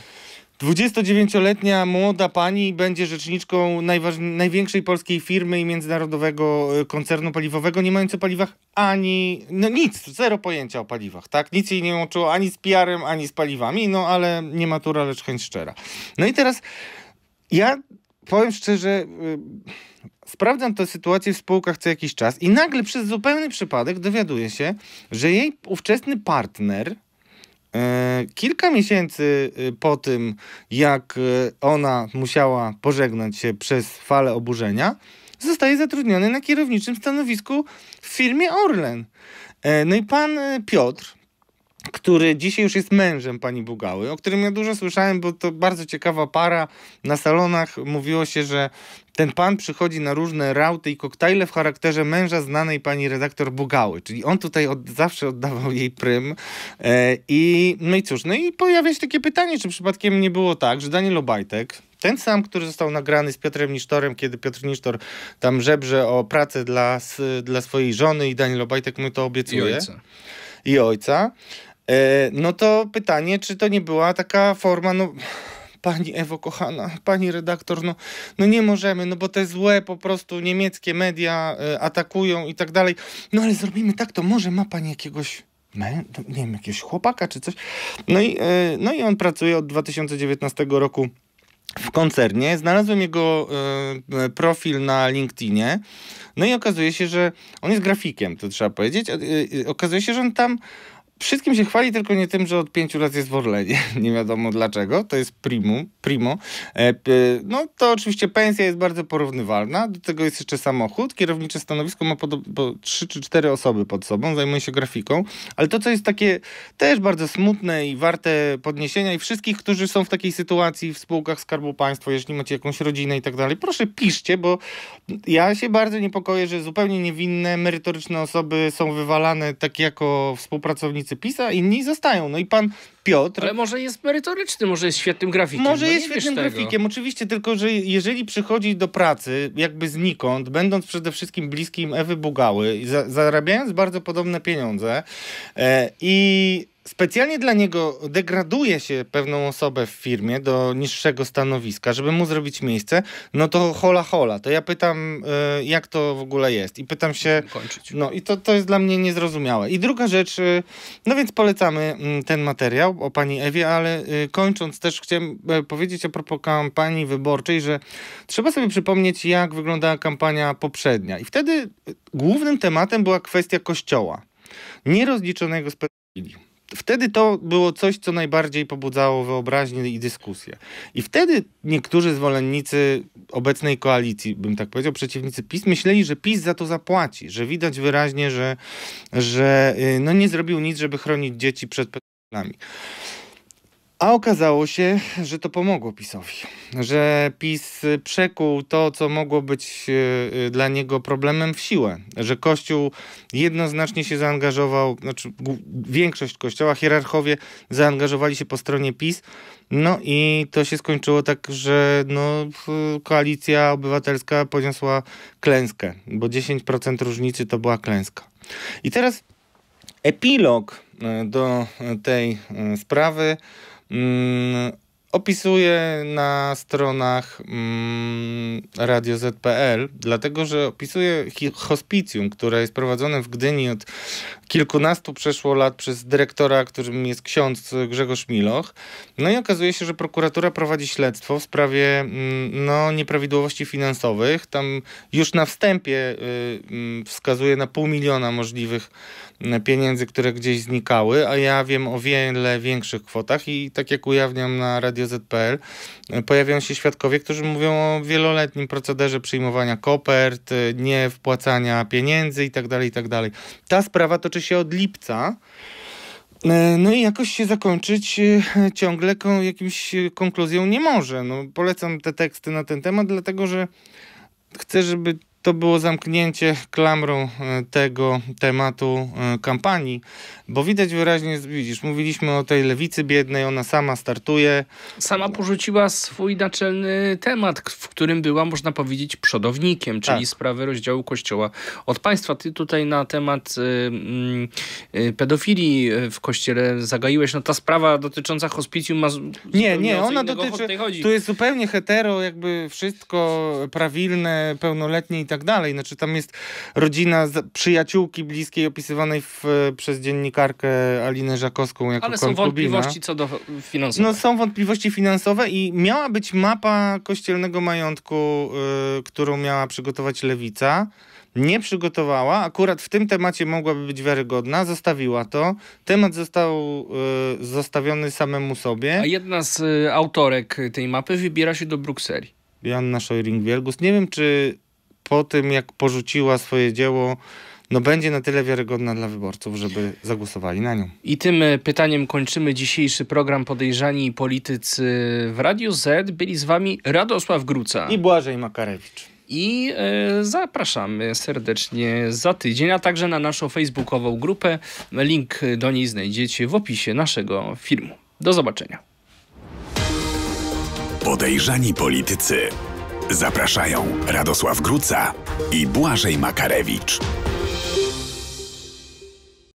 29-letnia młoda pani będzie rzeczniczką największej polskiej firmy i międzynarodowego y, koncernu paliwowego, nie mając o paliwach ani. No nic, zero pojęcia o paliwach, tak? Nic jej nie łączyło ani z PR-em, ani z paliwami, no ale nie matura, lecz chęć szczera. No i teraz ja powiem szczerze. Yy Sprawdzam tę sytuację w spółkach co jakiś czas i nagle przez zupełny przypadek dowiaduję się, że jej ówczesny partner, e, Kilka miesięcy e, po tym, jak e, ona musiała pożegnać się przez falę oburzenia, zostaje zatrudniony na kierowniczym stanowisku w firmie Orlen. No i pan Piotr, który dzisiaj już jest mężem pani Bugały, o którym ja dużo słyszałem, bo to bardzo ciekawa para. Na salonach mówiło się, że ten pan przychodzi na różne rauty i koktajle w charakterze męża znanej pani redaktor Bugały, czyli on tutaj od, zawsze oddawał jej prym. E, i, no i cóż, no i pojawia się takie pytanie, czy przypadkiem nie było tak, że Daniel Obajtek, ten sam, który został nagrany z Piotrem Nisztorem, kiedy Piotr Nisztor tam żebrze o pracę dla, dla swojej żony i Daniel Obajtek mu to obiecuje. I ojca. I ojca E, no to pytanie, czy to nie była taka forma, no pani Ewo kochana, pani redaktor, no, no nie możemy, no bo te złe po prostu niemieckie media e, atakują i tak dalej. No ale zrobimy tak, to może ma pani jakiegoś nie wiem, jakiegoś chłopaka czy coś. No i, e, no i on pracuje od 2019 roku w koncernie. Znalazłem jego profil na LinkedInie. No i okazuje się, że on jest grafikiem, to trzeba powiedzieć. okazuje się, że on tam wszystkim się chwali, tylko nie tym, że od pięciu lat jest w Orlenie. Nie wiadomo dlaczego. To jest primum, primo. E, no to oczywiście pensja jest bardzo porównywalna. Do tego jest jeszcze samochód. Kierownicze stanowisko ma po, po czy cztery osoby pod sobą. Zajmuje się grafiką. Ale to, co jest takie też bardzo smutne i warte podniesienia i wszystkich, którzy są w takiej sytuacji w spółkach Skarbu Państwa, jeżeli macie jakąś rodzinę i tak dalej, proszę piszcie, bo ja się bardzo niepokoję, że zupełnie niewinne, merytoryczne osoby są wywalane tak jako współpracownicy ulicy PiSa, inni zostają. No i pan Piotr... Ale może jest merytoryczny, może jest świetnym grafikiem. Może no jest świetnym grafikiem, oczywiście, tylko że jeżeli przychodzi do pracy jakby znikąd, będąc przede wszystkim bliskim Ewy Bugały, zarabiając bardzo podobne pieniądze e, i specjalnie dla niego degraduje się pewną osobę w firmie do niższego stanowiska, żeby mu zrobić miejsce, no to hola hola. To ja pytam, e, jak to w ogóle jest. I pytam się. No i to, to jest dla mnie niezrozumiałe. I druga rzecz, e, no więc polecamy mm, ten materiał o pani Ewie, ale e, kończąc też chciałem powiedzieć a propos kampanii wyborczej, że trzeba sobie przypomnieć, jak wyglądała kampania poprzednia. I wtedy głównym tematem była kwestia kościoła. Nierozliczonego z pedofilii wtedy to było coś, co najbardziej pobudzało wyobraźnię i dyskusję. I wtedy niektórzy zwolennicy obecnej koalicji, bym tak powiedział, przeciwnicy PiS, myśleli, że PiS za to zapłaci, że widać wyraźnie, że, że y, no nie zrobił nic, żeby chronić dzieci przed pedofilami. A okazało się, że to pomogło PiSowi, że PiS przekuł to, co mogło być e, e, dla niego problemem w siłę, że Kościół jednoznacznie się zaangażował, znaczy większość Kościoła, hierarchowie zaangażowali się po stronie PiS, no i to się skończyło tak, że no, koalicja obywatelska poniosła klęskę, bo 10% różnicy to była klęska. I teraz epilog e, do tej sprawy Mm, opisuje na stronach mm, Radio ZPL, dlatego że opisuje hospicjum, które jest prowadzone w Gdyni od kilkunastu przeszło lat przez dyrektora, którym jest ksiądz Grzegorz Miloch. No i okazuje się, że prokuratura prowadzi śledztwo w sprawie mm, no, nieprawidłowości finansowych. Tam już na wstępie y, wskazuje na pół miliona możliwych pieniędzy, które gdzieś znikały, a ja wiem o wiele większych kwotach i tak jak ujawniam na Radio ZPL, e, pojawiają się świadkowie, którzy mówią o wieloletnim procederze przyjmowania kopert, e, nie wpłacania pieniędzy itd., tak itd. Tak Ta sprawa toczy się od lipca. E, no i jakoś się zakończyć ciągle jakimś konkluzją nie może. No, polecam te teksty na ten temat, dlatego że chcę, żeby to było zamknięcie klamrą e, tego tematu e, kampanii, bo widać wyraźnie, widzisz, mówiliśmy o tej lewicy biednej, ona sama startuje. Sama porzuciła swój naczelny temat, w którym była, można powiedzieć, przodownikiem, czyli tak. sprawy rozdziału Kościoła od państwa. Ty tutaj na temat y, y, pedofilii w Kościele zagaiłeś, no ta sprawa dotycząca hospicjum ma... Nie, nie, ona dotyczy, tu jest zupełnie hetero, jakby wszystko prawilne, pełnoletnie i tak dalej. Znaczy tam jest rodzina przyjaciółki bliskiej opisywanej w, e, przez dziennikarkę Alinę Żakowską jako Ale są wątpliwości co do finansowe. No są wątpliwości finansowe i miała być mapa kościelnego majątku, yy, którą miała przygotować Lewica nie przygotowała, akurat w tym temacie mogłaby być wiarygodna, zostawiła to. Temat został y, zostawiony samemu sobie. A jedna z y, autorek tej mapy wybiera się do Brukseli. Joanna Szojring-Wielgus. Nie wiem, czy po tym, jak porzuciła swoje dzieło, no będzie na tyle wiarygodna dla wyborców, żeby zagłosowali na nią. I tym e, pytaniem kończymy dzisiejszy program Podejrzani Politycy w Radiu Z. Byli z wami Radosław Gruca i Błażej Makarewicz. I e, zapraszamy serdecznie za tydzień, a także na naszą facebookową grupę. Link do niej znajdziecie w opisie naszego filmu. Do zobaczenia. Podejrzani Politycy. Zapraszają Radosław Gruca i Błażej Makarewicz.